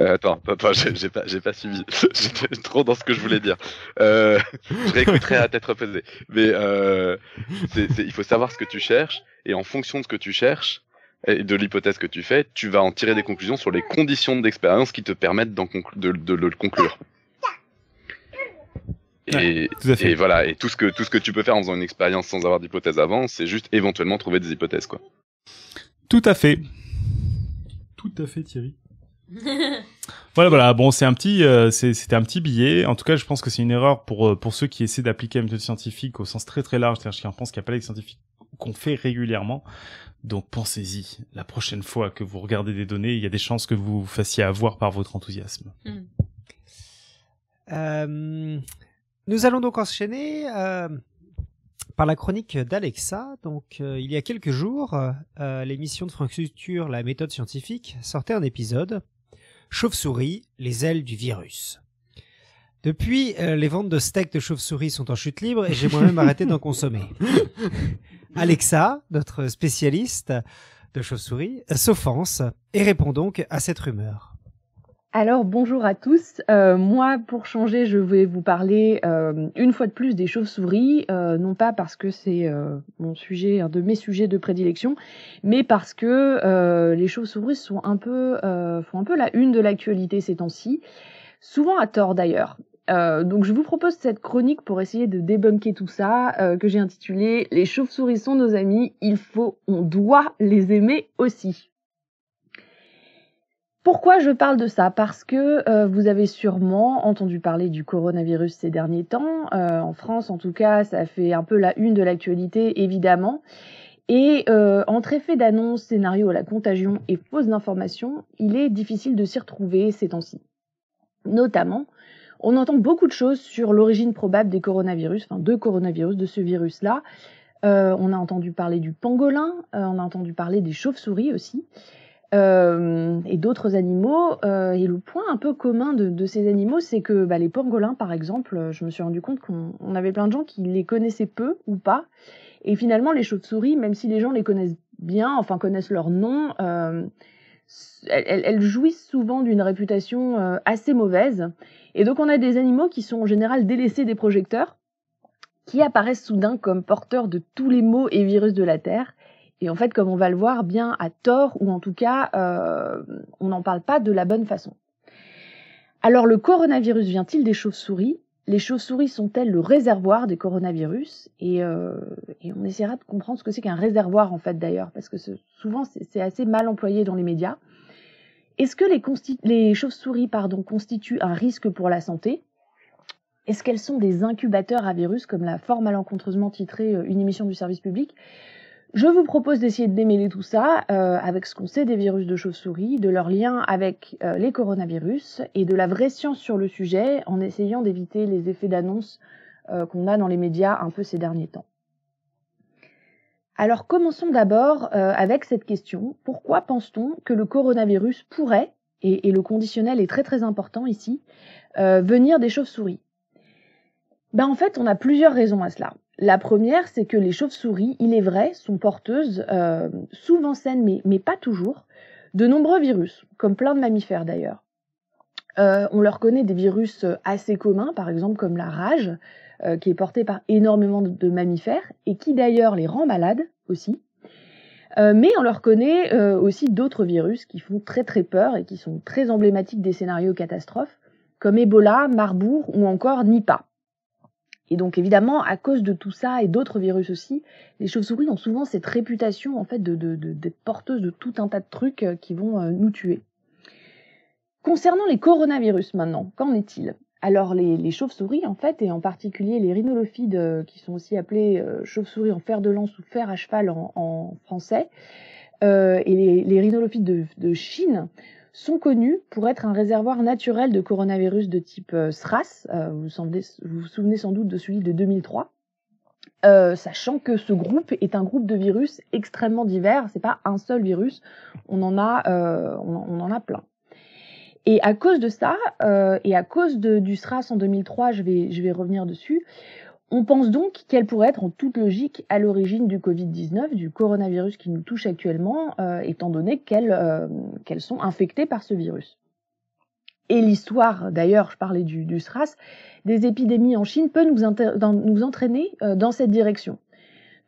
euh, attends, attends j'ai pas, suivi. (laughs) J'étais trop dans ce que je voulais dire. Euh, je réécouterai à tête reposée. Mais euh, il faut savoir ce que tu cherches, et en fonction de ce que tu cherches et de l'hypothèse que tu fais, tu vas en tirer des conclusions sur les conditions d'expérience qui te permettent de, de, le conclure. Et, et, voilà, et tout ce que tout ce que tu peux faire en faisant une expérience sans avoir d'hypothèse avant, c'est juste éventuellement trouver des hypothèses, quoi. Tout à fait. Tout à fait, Thierry. (laughs) voilà, voilà. Bon, c'est un petit, euh, c'était un petit billet. En tout cas, je pense que c'est une erreur pour euh, pour ceux qui essaient d'appliquer la méthode scientifique au sens très très large, c'est-à-dire qui en pense qu'il n'y a pas les scientifiques qu'on fait régulièrement. Donc pensez-y. La prochaine fois que vous regardez des données, il y a des chances que vous vous fassiez avoir par votre enthousiasme. Hmm. Euh, nous allons donc enchaîner par la chronique d'Alexa. Donc, euh, il y a quelques jours, euh, l'émission de Franck Suture, La méthode scientifique, sortait un épisode Chauve-souris, les ailes du virus. Depuis, euh, les ventes de steaks de chauve-souris sont en chute libre et j'ai moi-même (laughs) arrêté d'en consommer. Alexa, notre spécialiste de chauve-souris, s'offense et répond donc à cette rumeur. Alors bonjour à tous. Euh, moi, pour changer, je vais vous parler euh, une fois de plus des chauves-souris, euh, non pas parce que c'est mon sujet, un de mes sujets de prédilection, mais parce que les chauves-souris sont un peu, font un peu la une de l'actualité ces temps-ci, souvent à tort d'ailleurs. donc je vous propose cette chronique pour essayer de débunker tout ça, que j'ai intitulée Les chauves-souris sont nos amis, il faut, on doit les aimer aussi. Pourquoi je parle de ça Parce que euh, vous avez sûrement entendu parler du coronavirus ces derniers temps. Euh, en France, en tout cas, ça fait un peu la une de l'actualité, évidemment. Et euh, entre effet d'annonce, scénario à la contagion et fausses informations, il est difficile de s'y retrouver ces temps-ci. Notamment, on entend beaucoup de choses sur l'origine probable des coronavirus, enfin de coronavirus, de ce virus-là. on a entendu parler du pangolin, on a entendu parler des chauves-souris aussi. Euh, et d'autres animaux. Euh, et le point un peu commun de, ces animaux, c'est que bah, les pangolins, par exemple, je me suis rendu compte qu'on avait plein de gens qui les connaissaient peu ou pas. Et finalement, les chauves-souris, même si les gens les connaissent bien, enfin connaissent leur nom, euh, elles, jouissent souvent d'une réputation assez mauvaise. Et donc on a des animaux qui sont en général délaissés des projecteurs, qui apparaissent soudain comme porteurs de tous les maux et virus de la Terre. Et en fait, comme on va le voir, bien à tort, ou en tout cas, euh, on n'en parle pas de la bonne façon. Alors le coronavirus vient-il des chauves-souris Les chauves-souris sont-elles le réservoir des coronavirus euh, et, on essaiera de comprendre ce que c'est qu'un réservoir en fait d'ailleurs, parce que souvent c'est assez mal employé dans les médias. Est-ce que les, chauves-souris constituent un risque pour la santé Est-ce qu'elles sont des incubateurs à virus, comme la fort malencontreusement titrée euh, une émission du service public je vous propose d'essayer de démêler tout ça euh, avec ce qu'on sait des virus de chauve-souris, de leur lien avec euh, les coronavirus et de la vraie science sur le sujet en essayant d'éviter les effets d'annonce euh, qu'on a dans les médias un peu ces derniers temps. Alors commençons d'abord avec cette question. Pourquoi pense-t-on que le coronavirus pourrait, et, et, le conditionnel est très très important ici, venir des chauves-souris ben, En fait, on a plusieurs raisons à cela. La première, c'est que les chauves-souris, il est vrai, sont porteuses, euh, souvent saines, mais, pas toujours, de nombreux virus, comme plein de mammifères d'ailleurs. Euh, on leur connaît des virus euh, assez communs, par exemple comme la rage, qui est portée par énormément de, mammifères, et qui d'ailleurs les rend malades aussi. mais on leur connaît aussi d'autres virus qui font très très peur et qui sont très emblématiques des scénarios catastrophes, comme Ebola, Marbourg ou encore Nipah. Et donc évidemment, à cause de tout ça et d'autres virus aussi, les chauves-souris ont souvent cette réputation en fait de, d'être porteuses de tout un tas de trucs euh, qui vont euh, nous tuer. Concernant les coronavirus maintenant, qu'en est-il Alors les, chauves-souris en fait, et en particulier les rhinolophides euh, qui sont aussi appelés chauves-souris en fer de lance ou fer à cheval en, français, et les, rhinolophides de, de Chine sont connus pour être un réservoir naturel de coronavirus de type SRAS. Euh, euh, vous vous, souvenez sans doute de celui de 2003. Euh, sachant que ce groupe est un groupe de virus extrêmement divers. C'est pas un seul virus, on en a, on, en a plein. Et à cause de ça, et à cause du SRAS en 2003, je vais, je vais revenir dessus, on pense donc qu'elle pourrait être en toute logique à l'origine du Covid-19, du coronavirus qui nous touche actuellement, euh, étant donné euh, qu'elles sont infectées par ce virus. Et l'histoire, d'ailleurs, je parlais du, du, SRAS, des épidémies en Chine peut nous, nous entraîner euh, dans cette direction.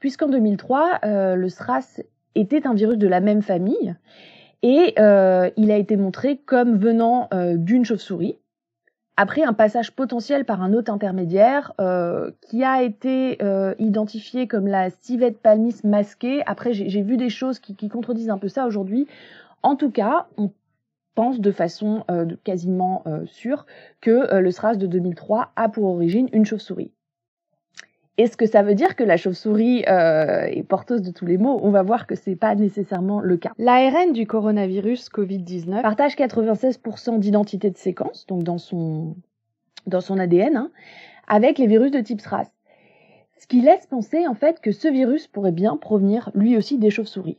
Puisqu'en 2003, le SRAS était un virus de la même famille et il a été montré comme venant d'une chauve-souris après un passage potentiel par un autre intermédiaire euh, qui a été euh, identifié comme la civette palmiste masquée. Après, j'ai vu des choses qui, contredisent un peu ça aujourd'hui. En tout cas, on pense de façon euh, quasiment sûre que le SRAS de 2003 a pour origine une chauve-souris. Est-ce que ça veut dire que la chauve-souris euh, est porteuse de tous les maux On va voir que c'est pas nécessairement le cas. L'ARN du coronavirus Covid-19 partage 96% d'identité de séquence, donc dans son, dans son ADN, hein, avec les virus de type SRAS. Ce qui laisse penser en fait que ce virus pourrait bien provenir lui aussi des chauves-souris.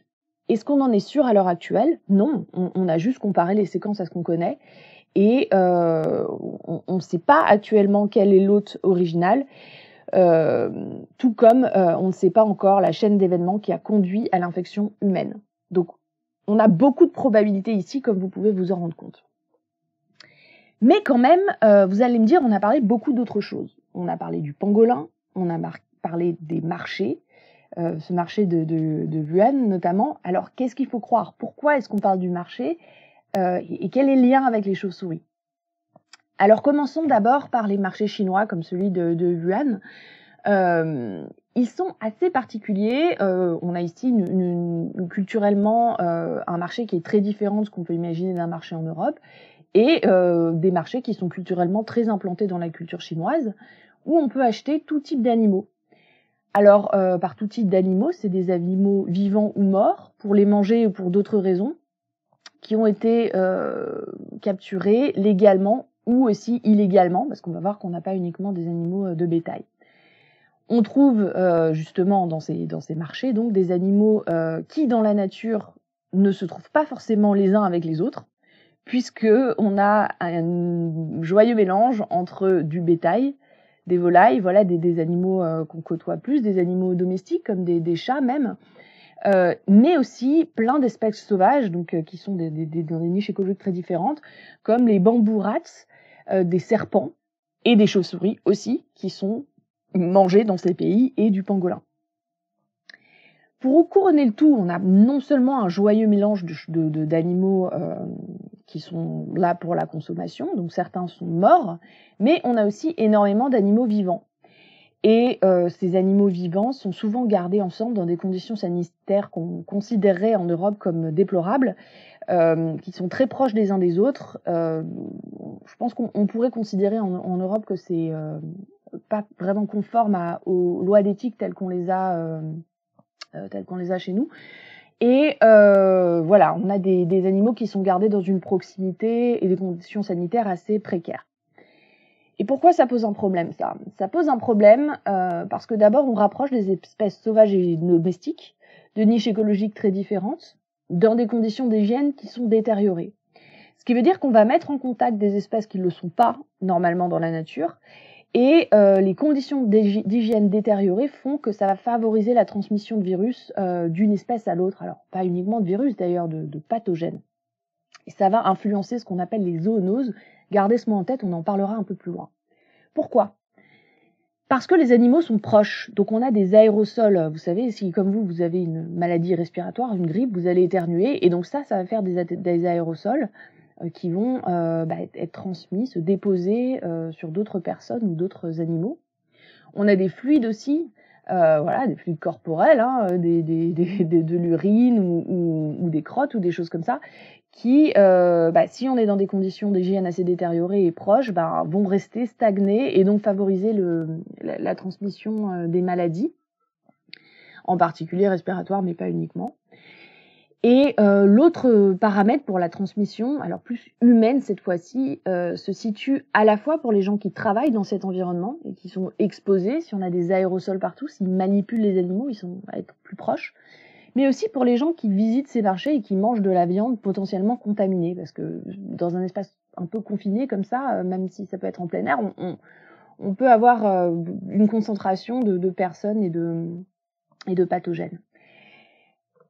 Est-ce qu'on en est sûr à l'heure actuelle Non, on, a juste comparé les séquences à ce qu'on connaît et euh, on ne sait pas actuellement quel est l'hôte original. Euh, tout comme euh, on ne sait pas encore la chaîne d'événements qui a conduit à l'infection humaine. Donc on a beaucoup de probabilités ici, comme vous pouvez vous en rendre compte. Mais quand même, euh, vous allez me dire, on a parlé beaucoup d'autres choses. On a parlé du pangolin, on a parlé des marchés, ce marché de, de, Wuhan notamment. Alors qu'est-ce qu'il faut croire Pourquoi est-ce qu'on parle du marché et quel est le lien avec les chauves-souris alors commençons d'abord par les marchés chinois comme celui de, de euh, ils sont assez particuliers. Euh, on a ici une, culturellement euh, un marché qui est très différent de ce qu'on peut imaginer d'un marché en Europe et des marchés qui sont culturellement très implantés dans la culture chinoise où on peut acheter tout type d'animaux. Alors par tout type d'animaux, c'est des animaux vivants ou morts pour les manger ou pour d'autres raisons qui ont été capturés légalement ou aussi illégalement, parce qu'on va voir qu'on n'a pas uniquement des animaux euh, de bétail. On trouve euh, justement dans ces, marchés donc des animaux euh, qui dans la nature ne se trouvent pas forcément les uns avec les autres, puisque on a un joyeux mélange entre du bétail, des volailles, voilà des, animaux qu'on côtoie plus, des animaux domestiques comme des, chats même, mais aussi plein d'espèces sauvages, donc qui sont dans des niches écologiques très différentes, comme les bambou rats, euh, des serpents et des chauves-souris aussi, qui sont mangés dans ces pays, et du pangolin. Pour couronner le tout, on a non seulement un joyeux mélange d'animaux de, euh, qui sont là pour la consommation, donc certains sont morts, mais on a aussi énormément d'animaux vivants. Et euh, ces animaux vivants sont souvent gardés ensemble dans des conditions sanitaires qu'on considérerait en Europe comme déplorables, euh, qui sont très proches les uns des autres. Euh, je pense qu'on pourrait considérer en, Europe que c'est euh, pas vraiment conforme aux lois d'éthique telles qu'on les a telles qu'on les a chez nous. Et voilà, on a des, animaux qui sont gardés dans une proximité et des conditions sanitaires assez précaires. Et pourquoi ça pose un problème ça Ça pose un problème parce que d'abord on rapproche des espèces sauvages et domestiques de niches écologiques très différentes dans des conditions d'hygiène qui sont détériorées. Ce qui veut dire qu'on va mettre en contact des espèces qui ne le sont pas normalement dans la nature. Et euh, les conditions d'hygiène détériorées font que ça va favoriser la transmission de virus euh, d'une espèce à l'autre. Alors, pas uniquement de virus d'ailleurs, de, de pathogènes. Et ça va influencer ce qu'on appelle les zoonoses. Gardez ce mot en tête, on en parlera un peu plus loin. Pourquoi parce que les animaux sont proches. Donc on a des aérosols. Vous savez, si comme vous, vous avez une maladie respiratoire, une grippe, vous allez éternuer. Et donc ça, ça va faire des, aérosols euh, qui vont euh, bah, être transmis, se déposer euh, sur d'autres personnes ou d'autres animaux. On a des fluides aussi, voilà, des fluides corporels, hein, des, de l'urine ou des crottes ou des choses comme ça, qui, euh, bah, si on est dans des conditions d'hygiène assez détériorées et proches, bah, vont rester stagnées et donc favoriser la, transmission euh, des maladies, en particulier respiratoires, mais pas uniquement. Et euh, l'autre paramètre pour la transmission, alors plus humaine cette fois-ci, se situe à la fois pour les gens qui travaillent dans cet environnement et qui sont exposés, si on a des aérosols partout, s'ils manipulent les animaux, ils sont à être plus proches, mais aussi pour les gens qui visitent ces marchés et qui mangent de la viande potentiellement contaminée, parce que dans un espace un peu confiné comme ça, euh, même si ça peut être en plein air, on, peut avoir euh, une concentration de, personnes et de, pathogènes.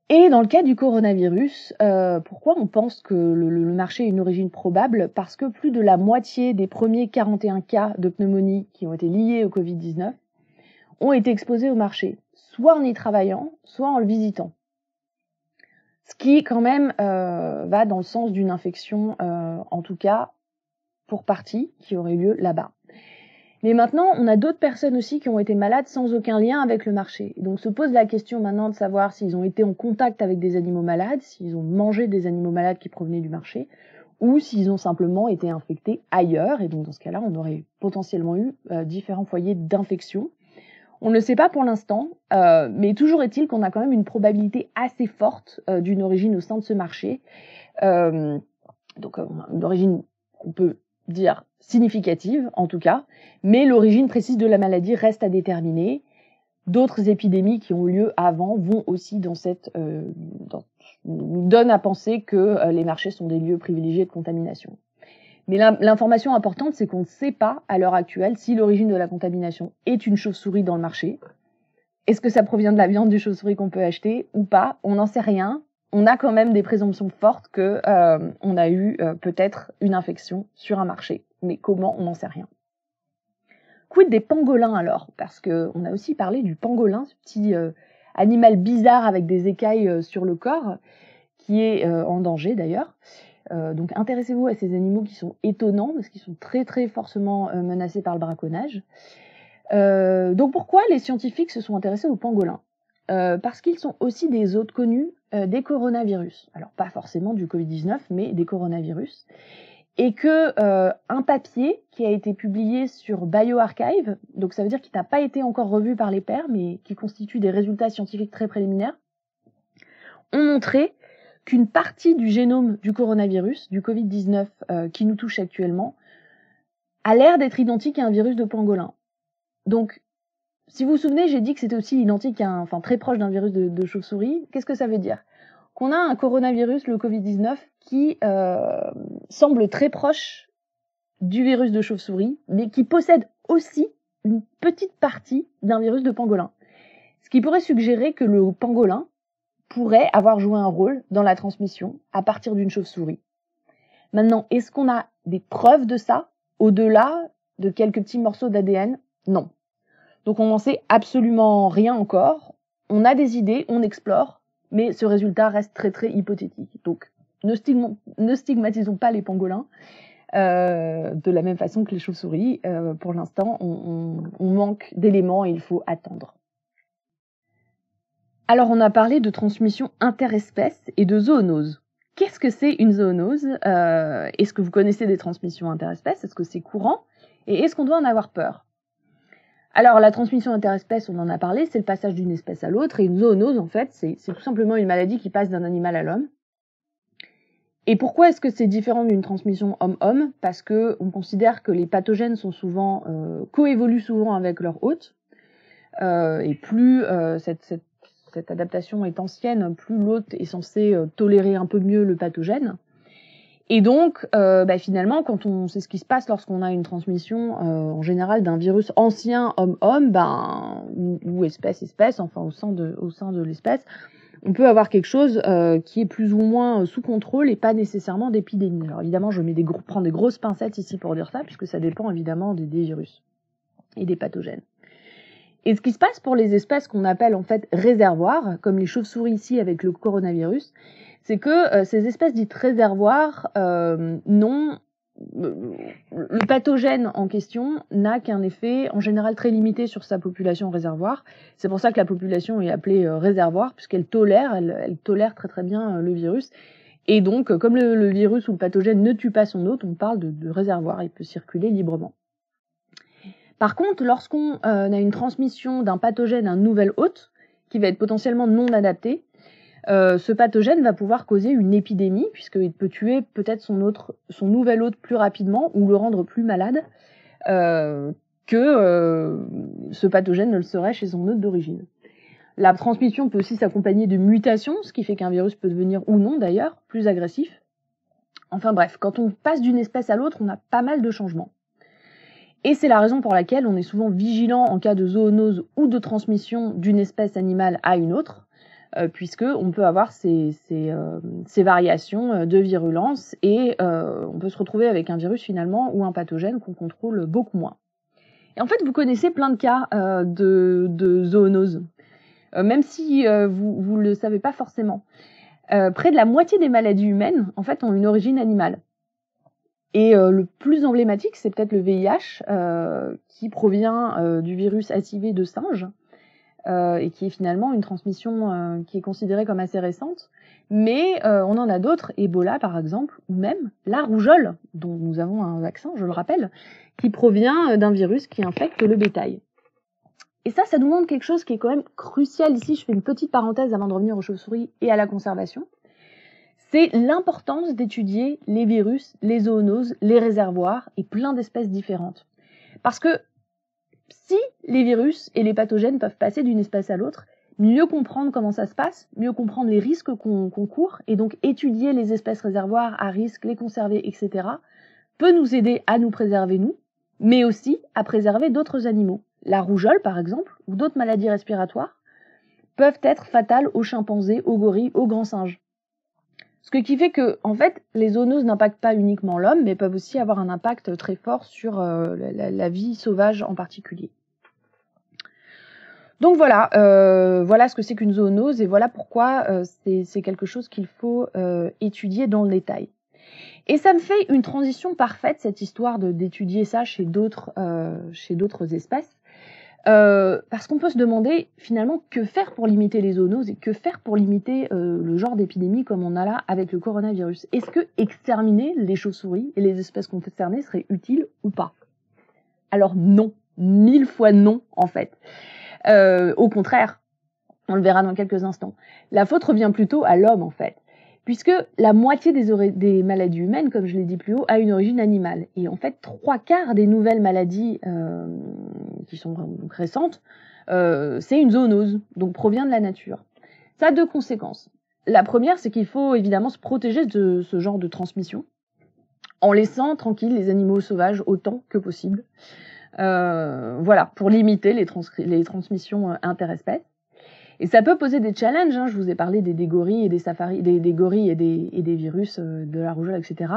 Et dans le cas du coronavirus, euh, pourquoi on pense que le, marché est une origine probable Parce que plus de la moitié des premiers 41 cas de pneumonie qui ont été liés au Covid-19 ont été exposés au marché, soit en y travaillant, soit en le visitant. Ce qui, quand même, euh, va dans le sens d'une infection, euh, en tout cas, pour partie, qui aurait lieu là-bas. Mais maintenant, on a d'autres personnes aussi qui ont été malades sans aucun lien avec le marché. Donc se pose la question maintenant de savoir s'ils ont été en contact avec des animaux malades, s'ils ont mangé des animaux malades qui provenaient du marché, ou s'ils ont simplement été infectés ailleurs. Et donc dans ce cas-là, on aurait potentiellement eu euh, différents foyers d'infection. On ne le sait pas pour l'instant, euh, mais toujours est-il qu'on a quand même une probabilité assez forte euh, d'une origine au sein de ce marché. Euh, donc une origine qu'on peut dire significative en tout cas, mais l'origine précise de la maladie reste à déterminer. D'autres épidémies qui ont eu lieu avant vont aussi dans cette nous donnent à penser que les marchés sont des lieux privilégiés de contamination. Mais l'information importante, c'est qu'on ne sait pas à l'heure actuelle si l'origine de la contamination est une chauve-souris dans le marché. Est-ce que ça provient de la viande du chauve-souris qu'on peut acheter ou pas On n'en sait rien. On a quand même des présomptions fortes que euh, on a eu euh, peut-être une infection sur un marché, mais comment on n'en sait rien. Quid des pangolins alors Parce qu'on a aussi parlé du pangolin, ce petit euh, animal bizarre avec des écailles sur le corps, qui est en danger d'ailleurs. Euh, donc intéressez-vous à ces animaux qui sont étonnants parce qu'ils sont très très forcément euh, menacés par le braconnage. Euh, donc pourquoi les scientifiques se sont intéressés aux pangolins Parce qu'ils sont aussi des hôtes connus des coronavirus. Alors pas forcément du Covid-19, mais des coronavirus. Et que un papier qui a été publié sur BioArchive, donc ça veut dire qu'il n'a pas été encore revu par les pairs, mais qui constitue des résultats scientifiques très préliminaires, ont montré qu'une partie du génome du coronavirus, du Covid-19 euh, qui nous touche actuellement, a l'air d'être identique à un virus de pangolin. Donc, si vous vous souvenez, j'ai dit que c'était aussi identique à un, enfin très proche d'un virus de, chauve-souris. Qu'est-ce que ça veut dire Qu'on a un coronavirus, le Covid-19, qui euh, semble très proche du virus de chauve-souris, mais qui possède aussi une petite partie d'un virus de pangolin. Ce qui pourrait suggérer que le pangolin pourrait avoir joué un rôle dans la transmission à partir d'une chauve-souris. Maintenant, est-ce qu'on a des preuves de ça au-delà de quelques petits morceaux d'ADN Non. Donc on n'en sait absolument rien encore. On a des idées, on explore, mais ce résultat reste très très hypothétique. Donc ne, stigmatisons pas les pangolins. Euh, de la même façon que les chauves-souris, euh, pour l'instant, on manque d'éléments et il faut attendre. Alors on a parlé de transmission interespèces et de zoonose. Qu'est-ce que c'est une zoonose euh, Est-ce que vous connaissez des transmissions interespèces Est-ce que c'est courant Et est-ce qu'on doit en avoir peur alors, la transmission interespèce, on en a parlé, c'est le passage d'une espèce à l'autre, et une zoonose, en fait, c'est tout simplement une maladie qui passe d'un animal à l'homme. Et pourquoi est-ce que c'est différent d'une transmission homme-homme Parce que on considère que les pathogènes sont souvent euh, coévoluent souvent avec leur hôte, euh, et plus cette, cette adaptation est ancienne, plus l'hôte est censé euh, tolérer un peu mieux le pathogène. Et donc, euh, bah, finalement, quand on sait ce qui se passe lorsqu'on a une transmission euh, en général d'un virus ancien homme-homme, ben ou, espèce-espèce, enfin au sein de, au sein de l'espèce, on peut avoir quelque chose qui est plus ou moins sous contrôle et pas nécessairement d'épidémie. Alors évidemment, je mets des prends des grosses pincettes ici pour dire ça, puisque ça dépend évidemment des virus et des pathogènes. Et ce qui se passe pour les espèces qu'on appelle en fait réservoirs, comme les chauves-souris ici avec le coronavirus, c'est que euh, ces espèces dites réservoirs euh, euh, le pathogène en question n'a qu'un effet en général très limité sur sa population réservoir. C'est pour ça que la population est appelée euh, réservoir, puisqu'elle tolère, elle, tolère très très bien le virus. Et donc, comme le, virus ou le pathogène ne tue pas son hôte, on parle de, de réservoir, il peut circuler librement. Par contre, lorsqu'on euh, a une transmission d'un pathogène à un nouvel hôte, qui va être potentiellement non adapté, euh, ce pathogène va pouvoir causer une épidémie, puisqu'il peut tuer peut-être son, autre, son nouvel hôte plus rapidement ou le rendre plus malade euh, que ce pathogène ne le serait chez son hôte d'origine. La transmission peut aussi s'accompagner de mutations, ce qui fait qu'un virus peut devenir ou non d'ailleurs plus agressif. Enfin bref, quand on passe d'une espèce à l'autre, on a pas mal de changements. Et c'est la raison pour laquelle on est souvent vigilant en cas de zoonose ou de transmission d'une espèce animale à une autre, euh, puisque on peut avoir ces, euh, variations euh, de virulence et on peut se retrouver avec un virus finalement ou un pathogène qu'on contrôle beaucoup moins. Et en fait, vous connaissez plein de cas de, zoonose, même si vous ne le savez pas forcément. près de la moitié des maladies humaines, en fait, ont une origine animale. Et euh, le plus emblématique, c'est peut-être le VIH, euh, qui provient euh, du virus HIV de singe, et qui est finalement une transmission qui est considérée comme assez récente. Mais on en a d'autres, Ebola par exemple, ou même la rougeole, dont nous avons un vaccin, je le rappelle, qui provient d'un virus qui infecte le bétail. Et ça, ça nous montre quelque chose qui est quand même crucial ici. Je fais une petite parenthèse avant de revenir aux chauves-souris et à la conservation c'est l'importance d'étudier les virus, les zoonoses, les réservoirs et plein d'espèces différentes. Parce que si les virus et les pathogènes peuvent passer d'une espèce à l'autre, mieux comprendre comment ça se passe, mieux comprendre les risques qu'on court, et donc étudier les espèces réservoirs à risque, les conserver, etc., peut nous aider à nous préserver nous, mais aussi à préserver d'autres animaux. La rougeole, par exemple, ou d'autres maladies respiratoires, peuvent être fatales aux chimpanzés, aux gorilles, aux grands singes. Ce qui fait que, en fait, les zoonoses n'impactent pas uniquement l'homme, mais peuvent aussi avoir un impact très fort sur euh, la, vie sauvage en particulier. Donc voilà, euh, voilà ce que c'est qu'une zoonose et voilà pourquoi euh, c'est quelque chose qu'il faut étudier dans le détail. Et ça me fait une transition parfaite cette histoire d'étudier ça chez d'autres espèces, euh, parce qu'on peut se demander finalement que faire pour limiter les zoonoses et que faire pour limiter euh, le genre d'épidémie comme on a là avec le coronavirus. Est-ce que exterminer les chauves-souris et les espèces concernées serait utile ou pas Alors non, mille fois non en fait. Euh, au contraire, on le verra dans quelques instants. La faute revient plutôt à l'homme en fait puisque la moitié des, maladies humaines, comme je l'ai dit plus haut, a une origine animale. Et en fait, trois quarts des nouvelles maladies euh, qui sont récentes, euh, c'est une zoonose, donc provient de la nature. Ça a deux conséquences. La première, c'est qu'il faut évidemment se protéger de ce genre de transmission, en laissant tranquilles les animaux sauvages autant que possible. Euh, voilà, pour limiter les, transmissions les transmissions interespèces. Et ça peut poser des challenges. Hein. Je vous ai parlé des, gorilles et des safaris, des, gorilles et des, et des virus euh, de la rougeole, etc.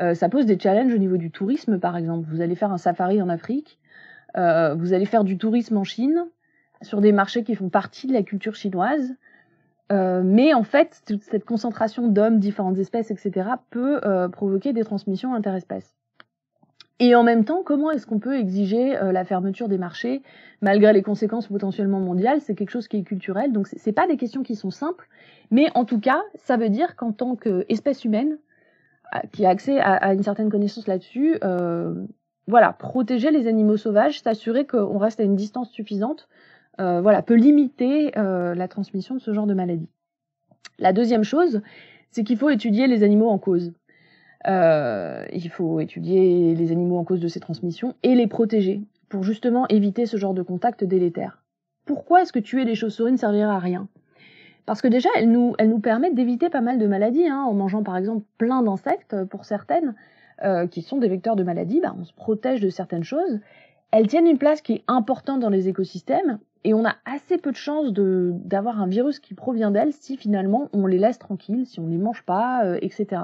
Euh, ça pose des challenges au niveau du tourisme, par exemple. Vous allez faire un safari en Afrique, euh, vous allez faire du tourisme en Chine, sur des marchés qui font partie de la culture chinoise. mais en fait, toute cette concentration d'hommes, différentes espèces, etc., peut provoquer des transmissions interespèces. Et en même temps, comment est-ce qu'on peut exiger euh, la fermeture des marchés malgré les conséquences potentiellement mondiales C'est quelque chose qui est culturel, donc ce c'est pas des questions qui sont simples, mais en tout cas, ça veut dire qu'en tant qu'espèce humaine euh, qui a accès à, une certaine connaissance là-dessus, euh, voilà, protéger les animaux sauvages, s'assurer qu'on reste à une distance suffisante, voilà, peut limiter la transmission de ce genre de maladie. La deuxième chose, c'est qu'il faut étudier les animaux en cause. Euh, il faut étudier les animaux en cause de ces transmissions et les protéger pour justement éviter ce genre de contact délétère. Pourquoi est-ce que tuer les chauves-souris ne servira à rien Parce que déjà, elles nous, permettent d'éviter pas mal de maladies, hein, en mangeant par exemple plein d'insectes euh, pour certaines, euh, qui sont des vecteurs de maladies, bah, on se protège de certaines choses. Elles tiennent une place qui est importante dans les écosystèmes et on a assez peu de chances d'avoir un virus qui provient d'elles si finalement on les laisse tranquilles, si on ne les mange pas, etc.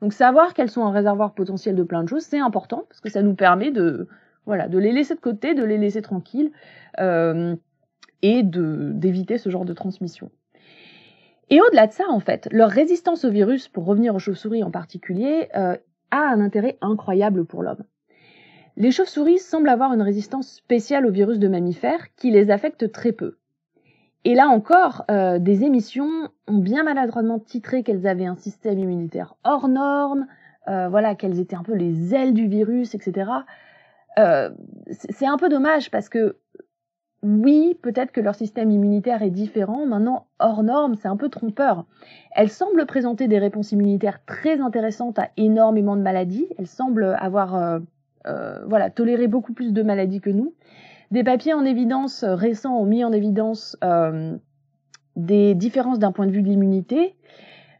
Donc savoir qu'elles sont un réservoir potentiel de plein de choses, c'est important parce que ça nous permet de, voilà, de les laisser de côté, de les laisser tranquilles euh, et d'éviter ce genre de transmission. Et au-delà de ça, en fait, leur résistance au virus, pour revenir aux chauves-souris en particulier, euh, a un intérêt incroyable pour l'homme. Les chauves-souris semblent avoir une résistance spéciale au virus de mammifères qui les affecte très peu. Et là encore, euh, des émissions ont bien maladroitement titré qu'elles avaient un système immunitaire hors norme, euh, voilà, qu'elles étaient un peu les ailes du virus, etc. Euh, c'est un peu dommage parce que oui, peut-être que leur système immunitaire est différent. Maintenant, hors norme, c'est un peu trompeur. Elles semblent présenter des réponses immunitaires très intéressantes à énormément de maladies. Elles semblent avoir, voilà, toléré beaucoup plus de maladies que nous. Des papiers en évidence euh, récents ont mis en évidence euh, des différences d'un point de vue de l'immunité.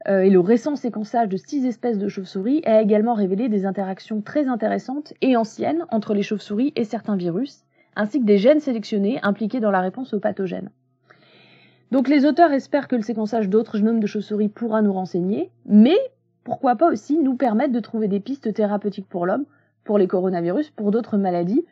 Euh, et le récent séquençage de six espèces de chauves-souris a également révélé des interactions très intéressantes et anciennes entre les chauves-souris et certains virus, ainsi que des gènes sélectionnés impliqués dans la réponse aux pathogènes. Donc les auteurs espèrent que le séquençage d'autres génomes de chauves-souris pourra nous renseigner, mais pourquoi pas aussi nous permettre de trouver des pistes thérapeutiques pour l'homme, pour les coronavirus, pour d'autres maladies,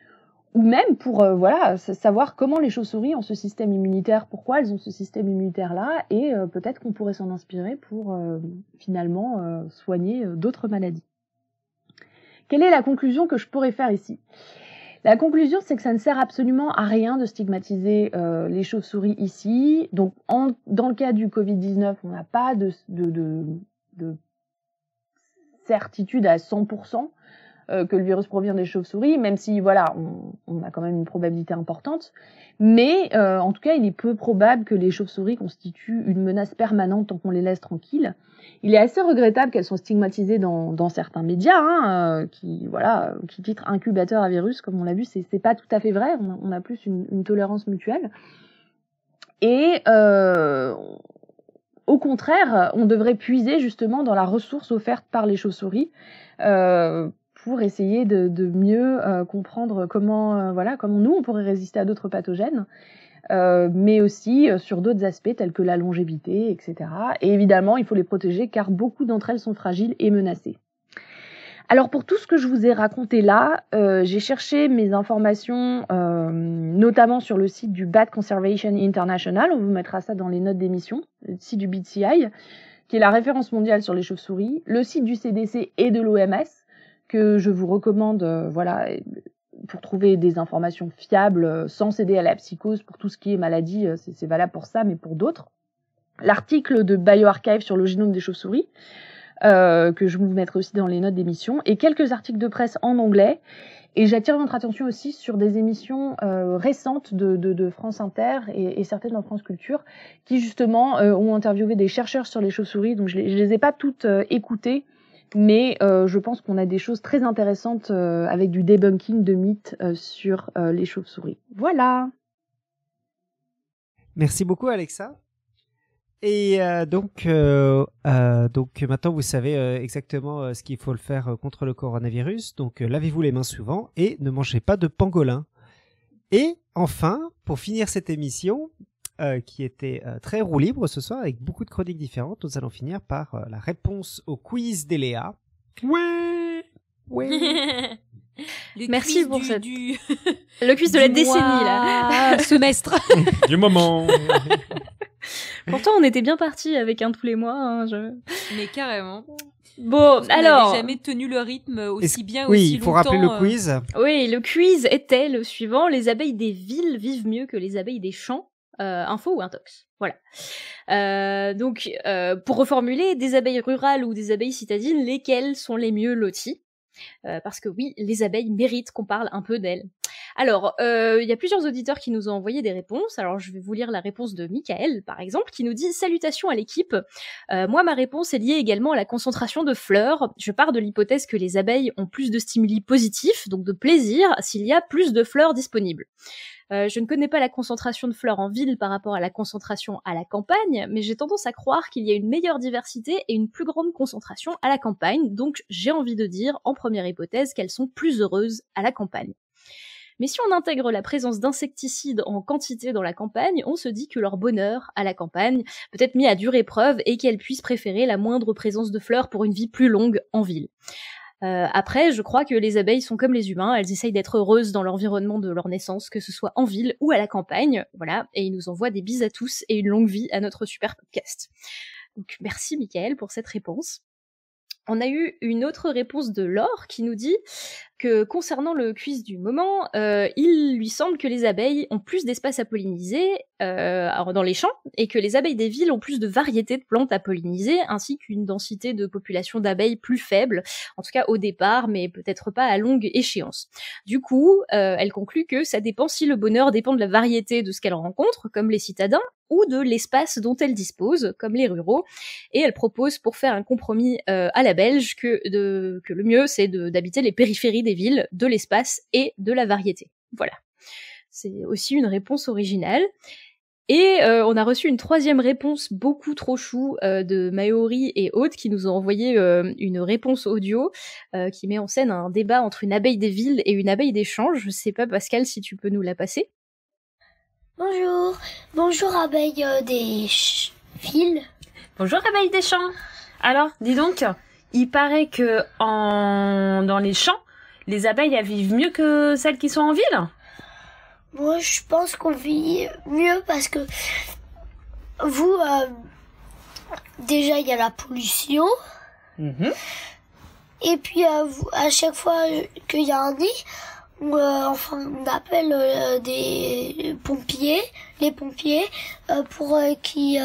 ou même pour euh, voilà savoir comment les chauves-souris ont ce système immunitaire, pourquoi elles ont ce système immunitaire là, et euh, peut-être qu'on pourrait s'en inspirer pour euh, finalement soigner d'autres maladies. Quelle est la conclusion que je pourrais faire ici la conclusion, c'est que ça ne sert absolument à rien de stigmatiser les chauves-souris ici. Donc, dans le cas du Covid-19, on n'a pas de, de, certitude à 100% euh, que le virus provient des chauves-souris, même si voilà, on, a quand même une probabilité importante. Mais euh, en tout cas, il est peu probable que les chauves-souris constituent une menace permanente tant qu'on les laisse tranquilles. Il est assez regrettable qu'elles soient stigmatisées dans, certains médias, hein, euh, qui voilà, qui titrent incubateur à virus, comme on l'a vu, c'est, c'est pas tout à fait vrai. On a, plus une, tolérance mutuelle. Et au contraire, on devrait puiser justement dans la ressource offerte par les chauves-souris euh, pour essayer de, mieux euh, comprendre comment, euh, voilà, comment nous, on pourrait résister à d'autres pathogènes. Euh, mais aussi sur d'autres aspects tels que la longévité, etc. Et évidemment, il faut les protéger car beaucoup d'entre elles sont fragiles et menacées. Alors pour tout ce que je vous ai raconté là, j'ai cherché mes informations notamment sur le site du Bat Conservation International, on vous mettra ça dans les notes d'émission, le site du BCI, qui est la référence mondiale sur les chauves-souris, le site du CDC et de l'OMS, que je vous recommande, euh, voilà, pour trouver des informations fiables, euh, sans céder à la psychose pour tout ce qui est maladie, euh, c'est valable pour ça, mais pour d'autres. L'article de BioArchive sur le génome des chauves-souris, que je vous mettre aussi dans les notes d'émission, et quelques articles de presse en anglais. Et j'attire votre attention aussi sur des émissions récentes de, France Inter et, certaines dans France Culture qui justement ont interviewé des chercheurs sur les chauves-souris. Donc je ne les ai pas toutes écoutées mais euh, je pense qu'on a des choses très intéressantes euh, avec du debunking de mythes euh, sur les chauves-souris. Voilà. Merci beaucoup Alexa. Et donc, donc maintenant vous savez exactement ce qu'il faut le faire contre le coronavirus. Donc lavez-vous les mains souvent et ne mangez pas de pangolin. Et enfin, pour finir cette émission, euh, qui était euh, très roue libre ce soir avec beaucoup de chroniques différentes. Nous allons finir par euh, la réponse au quiz d'Eléa. Oui Oui. (laughs) Merci pour ça. Du... (laughs) Le quiz de la décennie, là. (laughs) Semestre. du moment. Pourtant, on était bien partis avec un tous les mois. Hein, je... Mais carrément. Bon, on alors. jamais tenu le rythme aussi bien aussi longtemps. Oui, il faut rappeler le quiz. Oui, le quiz était le suivant. Les abeilles des villes vivent mieux que les abeilles des champs. Euh, info ou intox. Voilà. Euh, donc, euh, pour reformuler, des abeilles rurales ou des abeilles citadines, lesquelles sont les mieux loties Parce que oui, les abeilles méritent qu'on parle un peu d'elles. Alors, il y a plusieurs auditeurs qui nous ont envoyé des réponses. Alors, je vais vous lire la réponse de Michael, par exemple, qui nous dit Salutations à l'équipe. moi, ma réponse est liée également à la concentration de fleurs. Je pars de l'hypothèse que les abeilles ont plus de stimuli positifs, donc de plaisir, s'il y a plus de fleurs disponibles. Euh, je ne connais pas la concentration de fleurs en ville par rapport à la concentration à la campagne, mais j'ai tendance à croire qu'il y a une meilleure diversité et une plus grande concentration à la campagne, donc j'ai envie de dire, en première hypothèse, qu'elles sont plus heureuses à la campagne. Mais si on intègre la présence d'insecticides en quantité dans la campagne, on se dit que leur bonheur à la campagne peut être mis à dure épreuve et qu'elles puissent préférer la moindre présence de fleurs pour une vie plus longue en ville. Euh, après, je crois que les abeilles sont comme les humains, elles essayent d'être heureuses dans l'environnement de leur naissance, que ce soit en ville ou à la campagne. Voilà, et ils nous envoient des bises à tous et une longue vie à notre super podcast. Donc merci Michael pour cette réponse. On a eu une autre réponse de Laure qui nous dit que concernant le quiz du moment, euh, il lui semble que les abeilles ont plus d'espace à polliniser euh, dans les champs et que les abeilles des villes ont plus de variété de plantes à polliniser ainsi qu'une densité de population d'abeilles plus faible, en tout cas au départ, mais peut-être pas à longue échéance. Du coup, euh, elle conclut que ça dépend si le bonheur dépend de la variété de ce qu'elle rencontre, comme les citadins, ou de l'espace dont elle dispose, comme les ruraux. Et elle propose, pour faire un compromis à la Belge, que, que le mieux c'est d'habiter les périphéries des villes, de l'espace et de la variété. Voilà. C'est aussi une réponse originale. Et euh, on a reçu une troisième réponse beaucoup trop chou euh, de Maori et Haute qui nous ont envoyé euh, une réponse audio qui met en scène un débat entre une abeille des villes et une abeille des champs. Je sais pas Pascal si tu peux nous la passer. Bonjour, bonjour abeille des villes. Bonjour abeille des champs. Alors, dis donc, il paraît que dans les champs, les abeilles, elles vivent mieux que celles qui sont en ville Moi, je pense qu'on vit mieux parce que vous, euh, déjà, il y a la pollution. Mhm. Et puis, euh, à chaque fois qu'il y a un nid, on, euh, enfin, on appelle des pompiers, les pompiers, pour qui,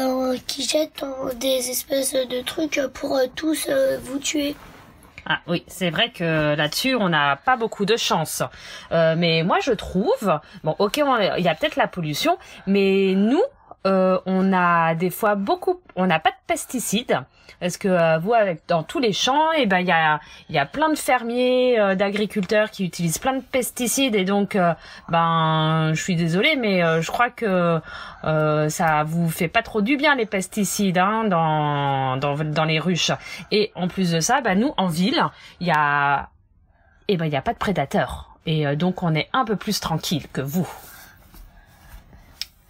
qui jettent des espèces de trucs pour tous vous tuer. Ah oui, c'est vrai que là-dessus, on n'a pas beaucoup de chance. Euh, mais moi, je trouve, bon, ok, il y a peut-être la pollution, mais nous, euh, on a des fois beaucoup, on n'a pas de pesticides, parce que euh, vous, dans tous les champs, et eh ben il y a, y a plein de fermiers, euh, d'agriculteurs qui utilisent plein de pesticides et donc euh, ben je suis désolée, mais je crois que ça vous fait pas trop du bien les pesticides hein, dans, dans les ruches. Et en plus de ça, ben nous en ville, il y a et eh ben il y a pas de prédateurs et donc on est un peu plus tranquille que vous.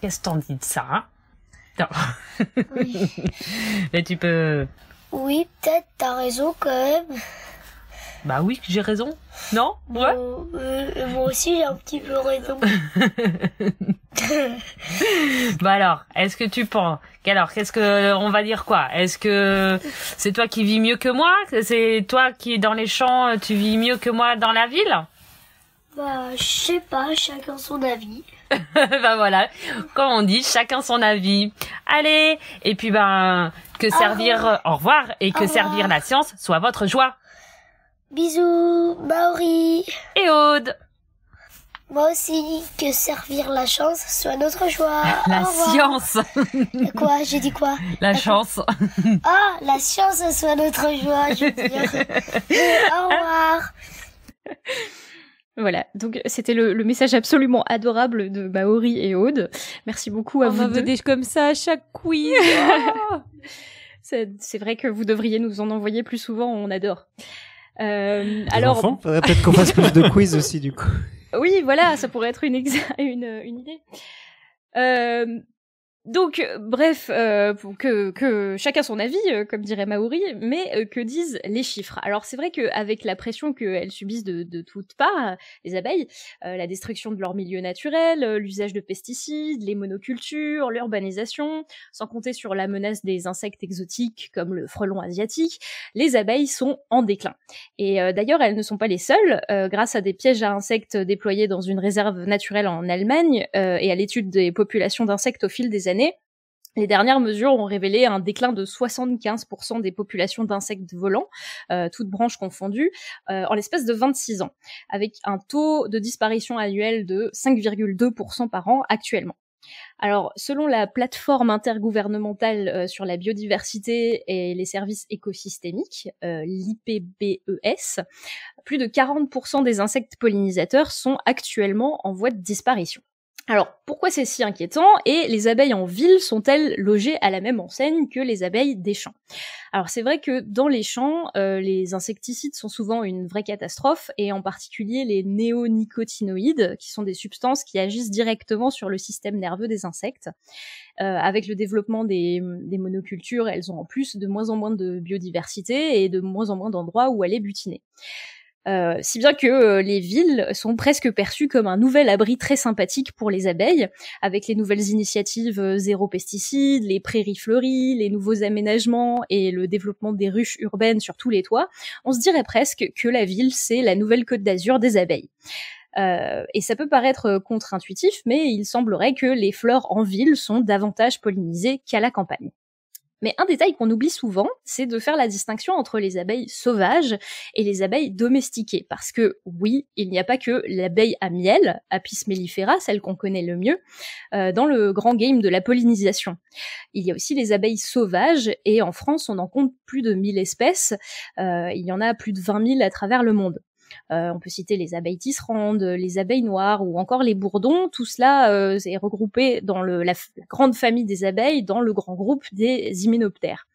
Qu'est-ce que t'en de ça hein non. Oui. Mais (laughs) tu peux. Euh, oui, peut-être, t'as raison quand même. Bah oui, j'ai raison. Non euh, Moi aussi, j'ai un petit peu raison. (laughs) bah alors, est-ce que tu penses Alors, qu'est-ce que on va dire quoi Est-ce que c'est toi qui vis mieux que moi C'est toi qui est dans les champs, tu vis mieux que moi dans la ville Bah, je sais pas, chacun son avis. (laughs) ben voilà, comme on dit, chacun son avis. Allez, et puis ben que servir au revoir, et que servir la science soit votre joie. Bisous, Maori. Et Aude. Moi aussi, que servir la chance soit notre joie. (laughs) la science. Euh, quoi J'ai dit quoi La chance. (laughs) Ah, la science soit notre joie, je euh, au revoir. Voilà, donc c'était le, message absolument adorable de Maori et Aude. Merci beaucoup à On vous. On comme ça à chaque quiz. (laughs) Ah c'est vrai que vous devriez nous en envoyer plus souvent, on adore. Euh, alors, on faudrait peut-être qu'on fasse plus de quiz aussi du coup. Oui, voilà, ça pourrait être une, une, une idée. Euh, donc, euh, bref, euh, que, que, chacun son avis, euh, comme dirait Maori, mais euh, que disent les chiffres Alors, c'est vrai qu'avec la pression qu'elles subissent de, de toutes parts, les abeilles, la destruction de leur milieu naturel, l'usage de pesticides, les monocultures, l'urbanisation, sans compter sur la menace des insectes exotiques comme le frelon asiatique, les abeilles sont en déclin. Et d'ailleurs, elles ne sont pas les seules. grâce à des pièges à insectes déployés dans une réserve naturelle en Allemagne et à l'étude des populations d'insectes au fil des années, les dernières mesures ont révélé un déclin de 75% des populations d'insectes volants, euh, toutes branches confondues, euh, en l'espace de 26 ans, avec un taux de disparition annuel de 5,2% par an actuellement. Alors, selon la plateforme intergouvernementale euh, sur la biodiversité et les services écosystémiques, l'IPBES, plus de 40% des insectes pollinisateurs sont actuellement en voie de disparition. Alors pourquoi c'est si inquiétant et les abeilles en ville sont-elles logées à la même enseigne que les abeilles des champs Alors c'est vrai que dans les champs, euh, les insecticides sont souvent une vraie catastrophe et en particulier les néonicotinoïdes qui sont des substances qui agissent directement sur le système nerveux des insectes. Euh, avec le développement des, des monocultures, elles ont en plus de moins en moins de biodiversité et de moins en moins d'endroits où aller butiner. Euh, si bien que euh, les villes sont presque perçues comme un nouvel abri très sympathique pour les abeilles, avec les nouvelles initiatives euh, zéro pesticides, les prairies fleuries, les nouveaux aménagements et le développement des ruches urbaines sur tous les toits, on se dirait presque que la ville, c'est la nouvelle côte d'Azur des abeilles. et ça peut paraître contre-intuitif, mais il semblerait que les fleurs en ville sont davantage pollinisées qu'à la campagne. Mais un détail qu'on oublie souvent, c'est de faire la distinction entre les abeilles sauvages et les abeilles domestiquées. Parce que oui, il n'y a pas que l'abeille à miel, Apis mellifera, celle qu'on connaît le mieux, euh, dans le grand game de la pollinisation. Il y a aussi les abeilles sauvages et en France, on en compte plus de 1000 espèces. Euh, il y en a plus de 20 000 à travers le monde. Euh, on peut citer les abeilles tisserandes, les abeilles noires ou encore les bourdons. Tout cela euh, est regroupé dans le, la, la grande famille des abeilles, dans le grand groupe des hyménoptères.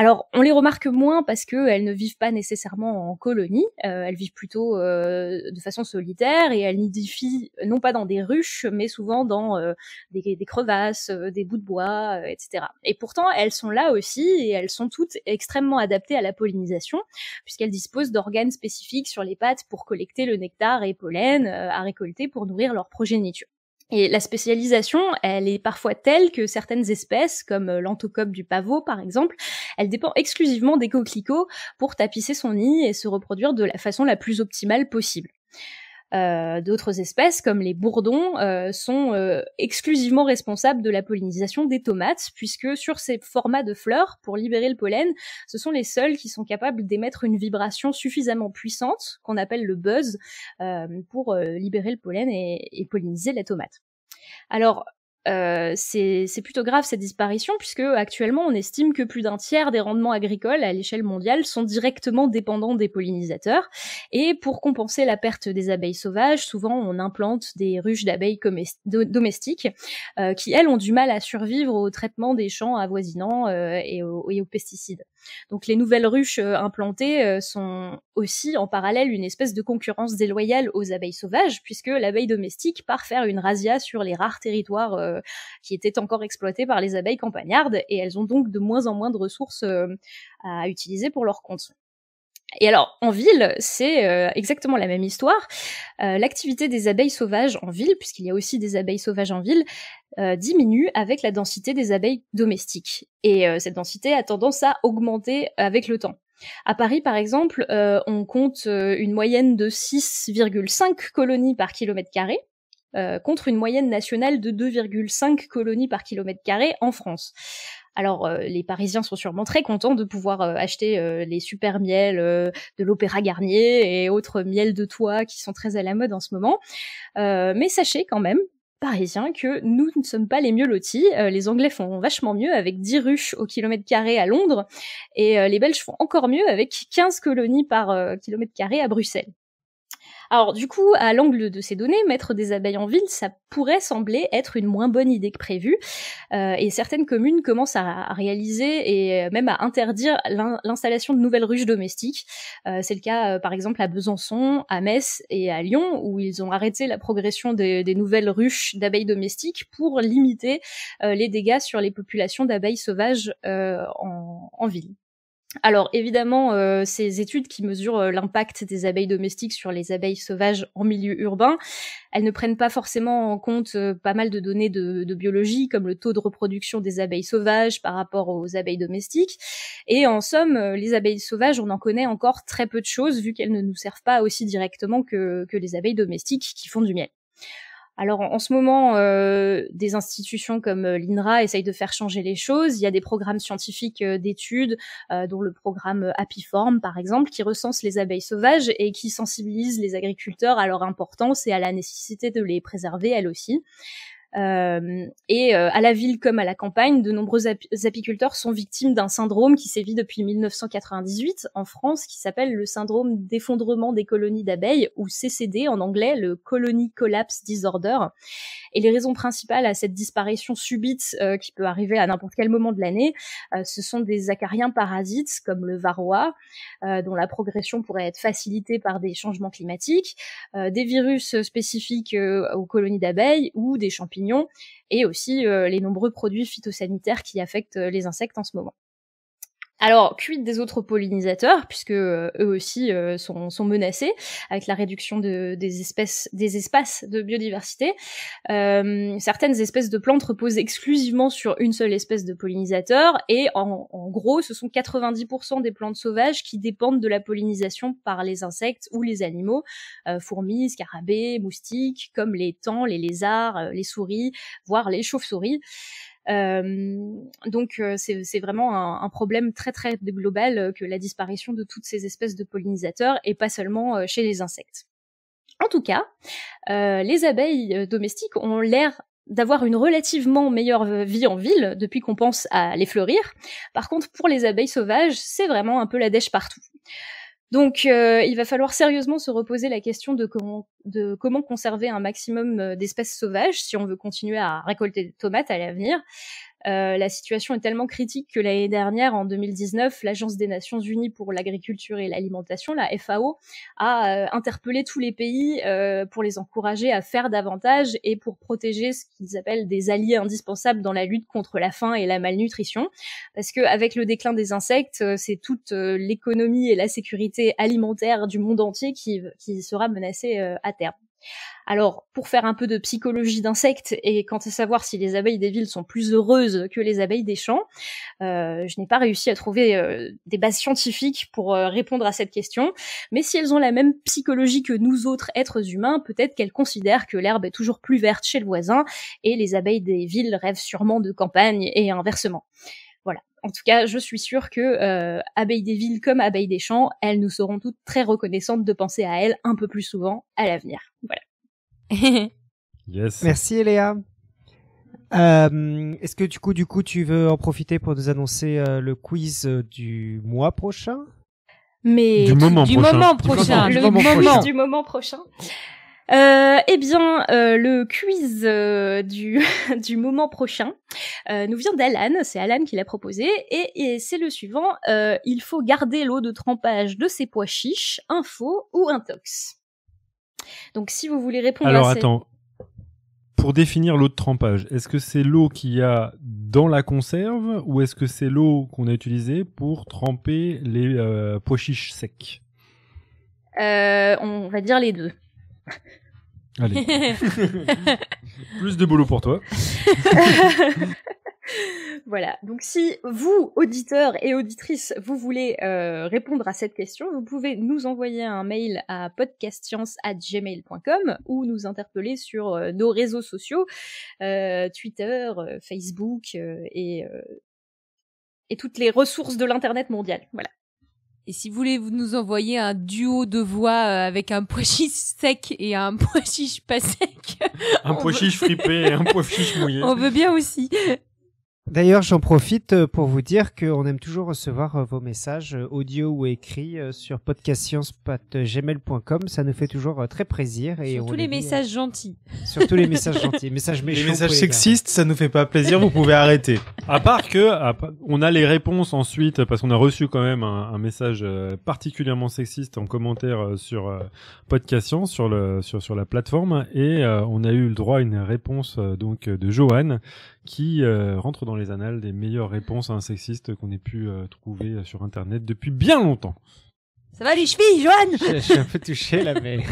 Alors, on les remarque moins parce qu'elles ne vivent pas nécessairement en colonie, euh, elles vivent plutôt euh, de façon solitaire et elles nidifient euh, non pas dans des ruches, mais souvent dans des, des, crevasses, des bouts de bois, etc. Et pourtant, elles sont là aussi et elles sont toutes extrêmement adaptées à la pollinisation, puisqu'elles disposent d'organes spécifiques sur les pattes pour collecter le nectar et pollen à récolter pour nourrir leur progéniture. Et la spécialisation, elle est parfois telle que certaines espèces, comme euh, l'anthocope du pavot par exemple, elle dépend exclusivement des coquelicots pour tapisser son nid et se reproduire de la façon la plus optimale possible. Euh, d'autres espèces comme les bourdons euh, sont euh, exclusivement responsables de la pollinisation des tomates puisque sur ces formats de fleurs pour libérer le pollen, ce sont les seuls qui sont capables d'émettre une vibration suffisamment puissante qu'on appelle le buzz pour libérer le pollen et, et polliniser la tomate. Alors, euh, c'est plutôt grave cette disparition puisque actuellement on estime que plus d'un tiers des rendements agricoles à l'échelle mondiale sont directement dépendants des pollinisateurs et pour compenser la perte des abeilles sauvages souvent on implante des ruches d'abeilles domestiques euh, qui elles ont du mal à survivre au traitement des champs avoisinants euh, et, aux, pesticides. Donc les nouvelles ruches euh, implantées euh, sont aussi en parallèle une espèce de concurrence déloyale aux abeilles sauvages, puisque l'abeille domestique part faire une razzia sur les rares territoires euh, qui étaient encore exploités par les abeilles campagnardes, et elles ont donc de moins en moins de ressources à utiliser pour leur compte. Et alors, en ville, c'est euh, exactement la même histoire. Euh, l'activité des abeilles sauvages en ville, puisqu'il y a aussi des abeilles sauvages en ville, euh, diminue avec la densité des abeilles domestiques. Et cette densité a tendance à augmenter avec le temps. À Paris, par exemple, on compte une moyenne de 6,5 colonies par kilomètre carré, contre une moyenne nationale de 2,5 colonies par kilomètre carré en France. Alors, euh, les Parisiens sont sûrement très contents de pouvoir euh, acheter euh, les super miels de l'Opéra Garnier et autres miels de toit qui sont très à la mode en ce moment. mais sachez quand même parisiens que nous ne sommes pas les mieux lotis. les Anglais font vachement mieux avec 10 ruches au kilomètre carré à Londres et les Belges font encore mieux avec 15 colonies par kilomètre carré à Bruxelles. Alors du coup, à l'angle de ces données, mettre des abeilles en ville, ça pourrait sembler être une moins bonne idée que prévue. Euh, et certaines communes commencent à, réaliser et euh, même à interdire l'installation de nouvelles ruches domestiques. Euh, c'est le cas par exemple à Besançon, à Metz et à Lyon, où ils ont arrêté la progression des, nouvelles ruches d'abeilles domestiques pour limiter les dégâts sur les populations d'abeilles sauvages en ville. Alors évidemment, euh, ces études qui mesurent euh, l'impact des abeilles domestiques sur les abeilles sauvages en milieu urbain, elles ne prennent pas forcément en compte euh, pas mal de données de, biologie, comme le taux de reproduction des abeilles sauvages par rapport aux abeilles domestiques. Et en somme, les abeilles sauvages, on en connaît encore très peu de choses, vu qu'elles ne nous servent pas aussi directement que les abeilles domestiques qui font du miel. Alors en, ce moment, euh, des institutions comme euh, l'INRA essayent de faire changer les choses. Il y a des programmes scientifiques euh, d'études, dont le programme APIforme par exemple, qui recense les abeilles sauvages et qui sensibilise les agriculteurs à leur importance et à la nécessité de les préserver elles aussi. Euh, et euh, à la ville comme à la campagne, de nombreux apiculteurs sont victimes d'un syndrome qui sévit depuis 1998 en France, qui s'appelle le syndrome d'effondrement des colonies d'abeilles, ou CCD en anglais, le Colony Collapse Disorder. Et les raisons principales à cette disparition subite euh, qui peut arriver à n'importe quel moment de l'année, ce sont des acariens parasites comme le varroa, dont la progression pourrait être facilitée par des changements climatiques, des virus spécifiques aux colonies d'abeilles ou des champignons et aussi euh, les nombreux produits phytosanitaires qui affectent euh, les insectes en ce moment. Alors, quid des autres pollinisateurs, puisque euh, eux aussi euh, sont, menacés avec la réduction des espèces, des espaces de biodiversité. Euh, certaines espèces de plantes reposent exclusivement sur une seule espèce de pollinisateur, et en, gros, ce sont 90% des plantes sauvages qui dépendent de la pollinisation par les insectes ou les animaux, fourmis, scarabées, moustiques, comme les temps, les lézards, les souris, voire les chauves-souris. Euh, donc euh, c'est vraiment un, problème très très global euh, que la disparition de toutes ces espèces de pollinisateurs et pas seulement chez les insectes. En tout cas, les abeilles domestiques ont l'air d'avoir une relativement meilleure vie en ville depuis qu'on pense à les fleurir. Par contre, pour les abeilles sauvages, c'est vraiment un peu la dèche partout. Donc, euh, il va falloir sérieusement se reposer la question de comment, de comment conserver un maximum euh, d'espèces sauvages si on veut continuer à récolter des tomates à l'avenir. Euh, la situation est tellement critique que l'année dernière, en 2019, l'Agence des Nations Unies pour l'agriculture et l'alimentation, la FAO, a euh, interpellé tous les pays euh, pour les encourager à faire davantage et pour protéger ce qu'ils appellent des alliés indispensables dans la lutte contre la faim et la malnutrition. Parce que avec le déclin des insectes, c'est toute l'économie et la sécurité alimentaire du monde entier qui, qui sera menacée à terme. Alors, pour faire un peu de psychologie d'insectes et quant à savoir si les abeilles des villes sont plus heureuses que les abeilles des champs, euh, je n'ai pas réussi à trouver euh, des bases scientifiques pour euh, répondre à cette question. Mais si elles ont la même psychologie que nous autres êtres humains, peut-être qu'elles considèrent que l'herbe est toujours plus verte chez le voisin et les abeilles des villes rêvent sûrement de campagne et inversement en tout cas, je suis sûre que euh, des villes comme Abeille des champs, elles nous seront toutes très reconnaissantes de penser à elles un peu plus souvent à l'avenir. Voilà. (laughs) yes. Merci Léa. Euh, est-ce que du coup, du coup, tu veux en profiter pour nous annoncer euh, le quiz euh, du mois prochain Mais du moment le prochain. du moment prochain. Euh, eh bien, euh, le quiz euh, (laughs) du, moment prochain nous vient d'Alan. C'est Alan qui l'a proposé. Et, c'est le suivant. il faut garder l'eau de trempage de ses pois chiches, faux ou intox. Donc, si vous voulez répondre Alors, Alors, attends. Pour définir l'eau de trempage, est-ce que c'est l'eau qu'il y a dans la conserve ou est-ce que c'est l'eau qu'on a utilisée pour tremper les pois chiches secs On va dire les deux. (laughs) Allez. (laughs) Plus de boulot pour toi. (laughs) voilà. Donc, si vous, auditeurs et auditrices, vous voulez euh, répondre à cette question, vous pouvez nous envoyer un mail à podcastscience@gmail.com ou nous interpeller sur euh, nos réseaux sociaux, euh, Twitter, Facebook et et toutes les ressources de l'internet mondial. Voilà. Et si vous voulez vous nous envoyer un duo de voix euh, avec un pois chiche sec et un (laughs) pois chiche pas sec. un pois fripé et un pois chiche mouillé. (laughs) On veut bien aussi. D'ailleurs, j'en profite euh, pour vous dire qu'on aime toujours recevoir euh, vos messages euh, audio ou écrits sur podcastscience.gmail.com. Ça nous fait toujours très plaisir. Et tous les, messages gentils. Surtout les messages (laughs) gentils. Messages méchants. Les messages sexistes, ça nous fait pas plaisir. Vous pouvez arrêter. À part que, on a les réponses ensuite parce qu'on a reçu quand même un, message particulièrement sexiste en commentaire sur Podcast sur la plateforme et on a eu le droit à une réponse donc de Johan qui euh, rentre dans les annales des meilleures réponses à un sexiste qu'on ait pu euh, trouver euh, sur Internet depuis bien longtemps. Ça va les chevilles, Joanne Je suis un peu touché là, mais...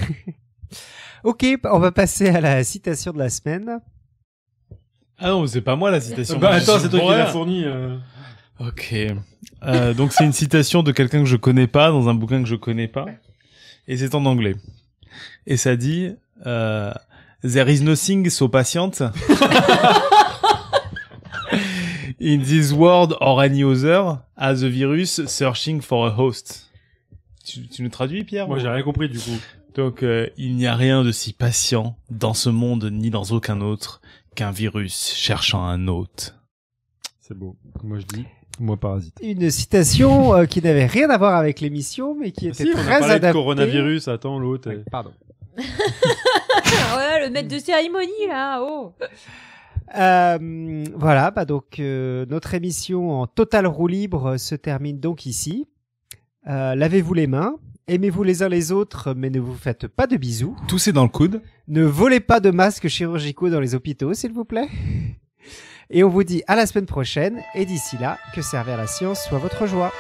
(laughs) ok, on va passer à la citation de la semaine. Ah non, c'est pas moi la citation. Bah, attends, c'est toi qui l'as fournie. Ok. donc c'est une citation de quelqu'un que je connais pas, dans un bouquin que je connais pas. Et c'est en anglais. Et ça dit... There is nothing so patient (laughs) In this world or any other, as a virus searching for a host. Tu, tu nous traduis, Pierre Moi, j'ai rien compris, du coup. Donc, euh, il n'y a rien de si patient dans ce monde ni dans aucun autre qu'un virus cherchant un hôte. C'est beau. Moi, je dis. Moi, parasite. Une citation euh, qui n'avait rien à voir avec l'émission, mais qui ah, était si, très adaptée. coronavirus, attends, l'hôte... Pardon. (laughs) ouais, le maître de cérémonie, là, oh euh, voilà, bah donc euh, notre émission en totale roue libre se termine donc ici. Euh, lavez-vous les mains, aimez-vous les uns les autres, mais ne vous faites pas de bisous. Toussez dans le coude. Ne volez pas de masques chirurgicaux dans les hôpitaux, s'il vous plaît. Et on vous dit à la semaine prochaine, et d'ici là, que servir la science soit votre joie.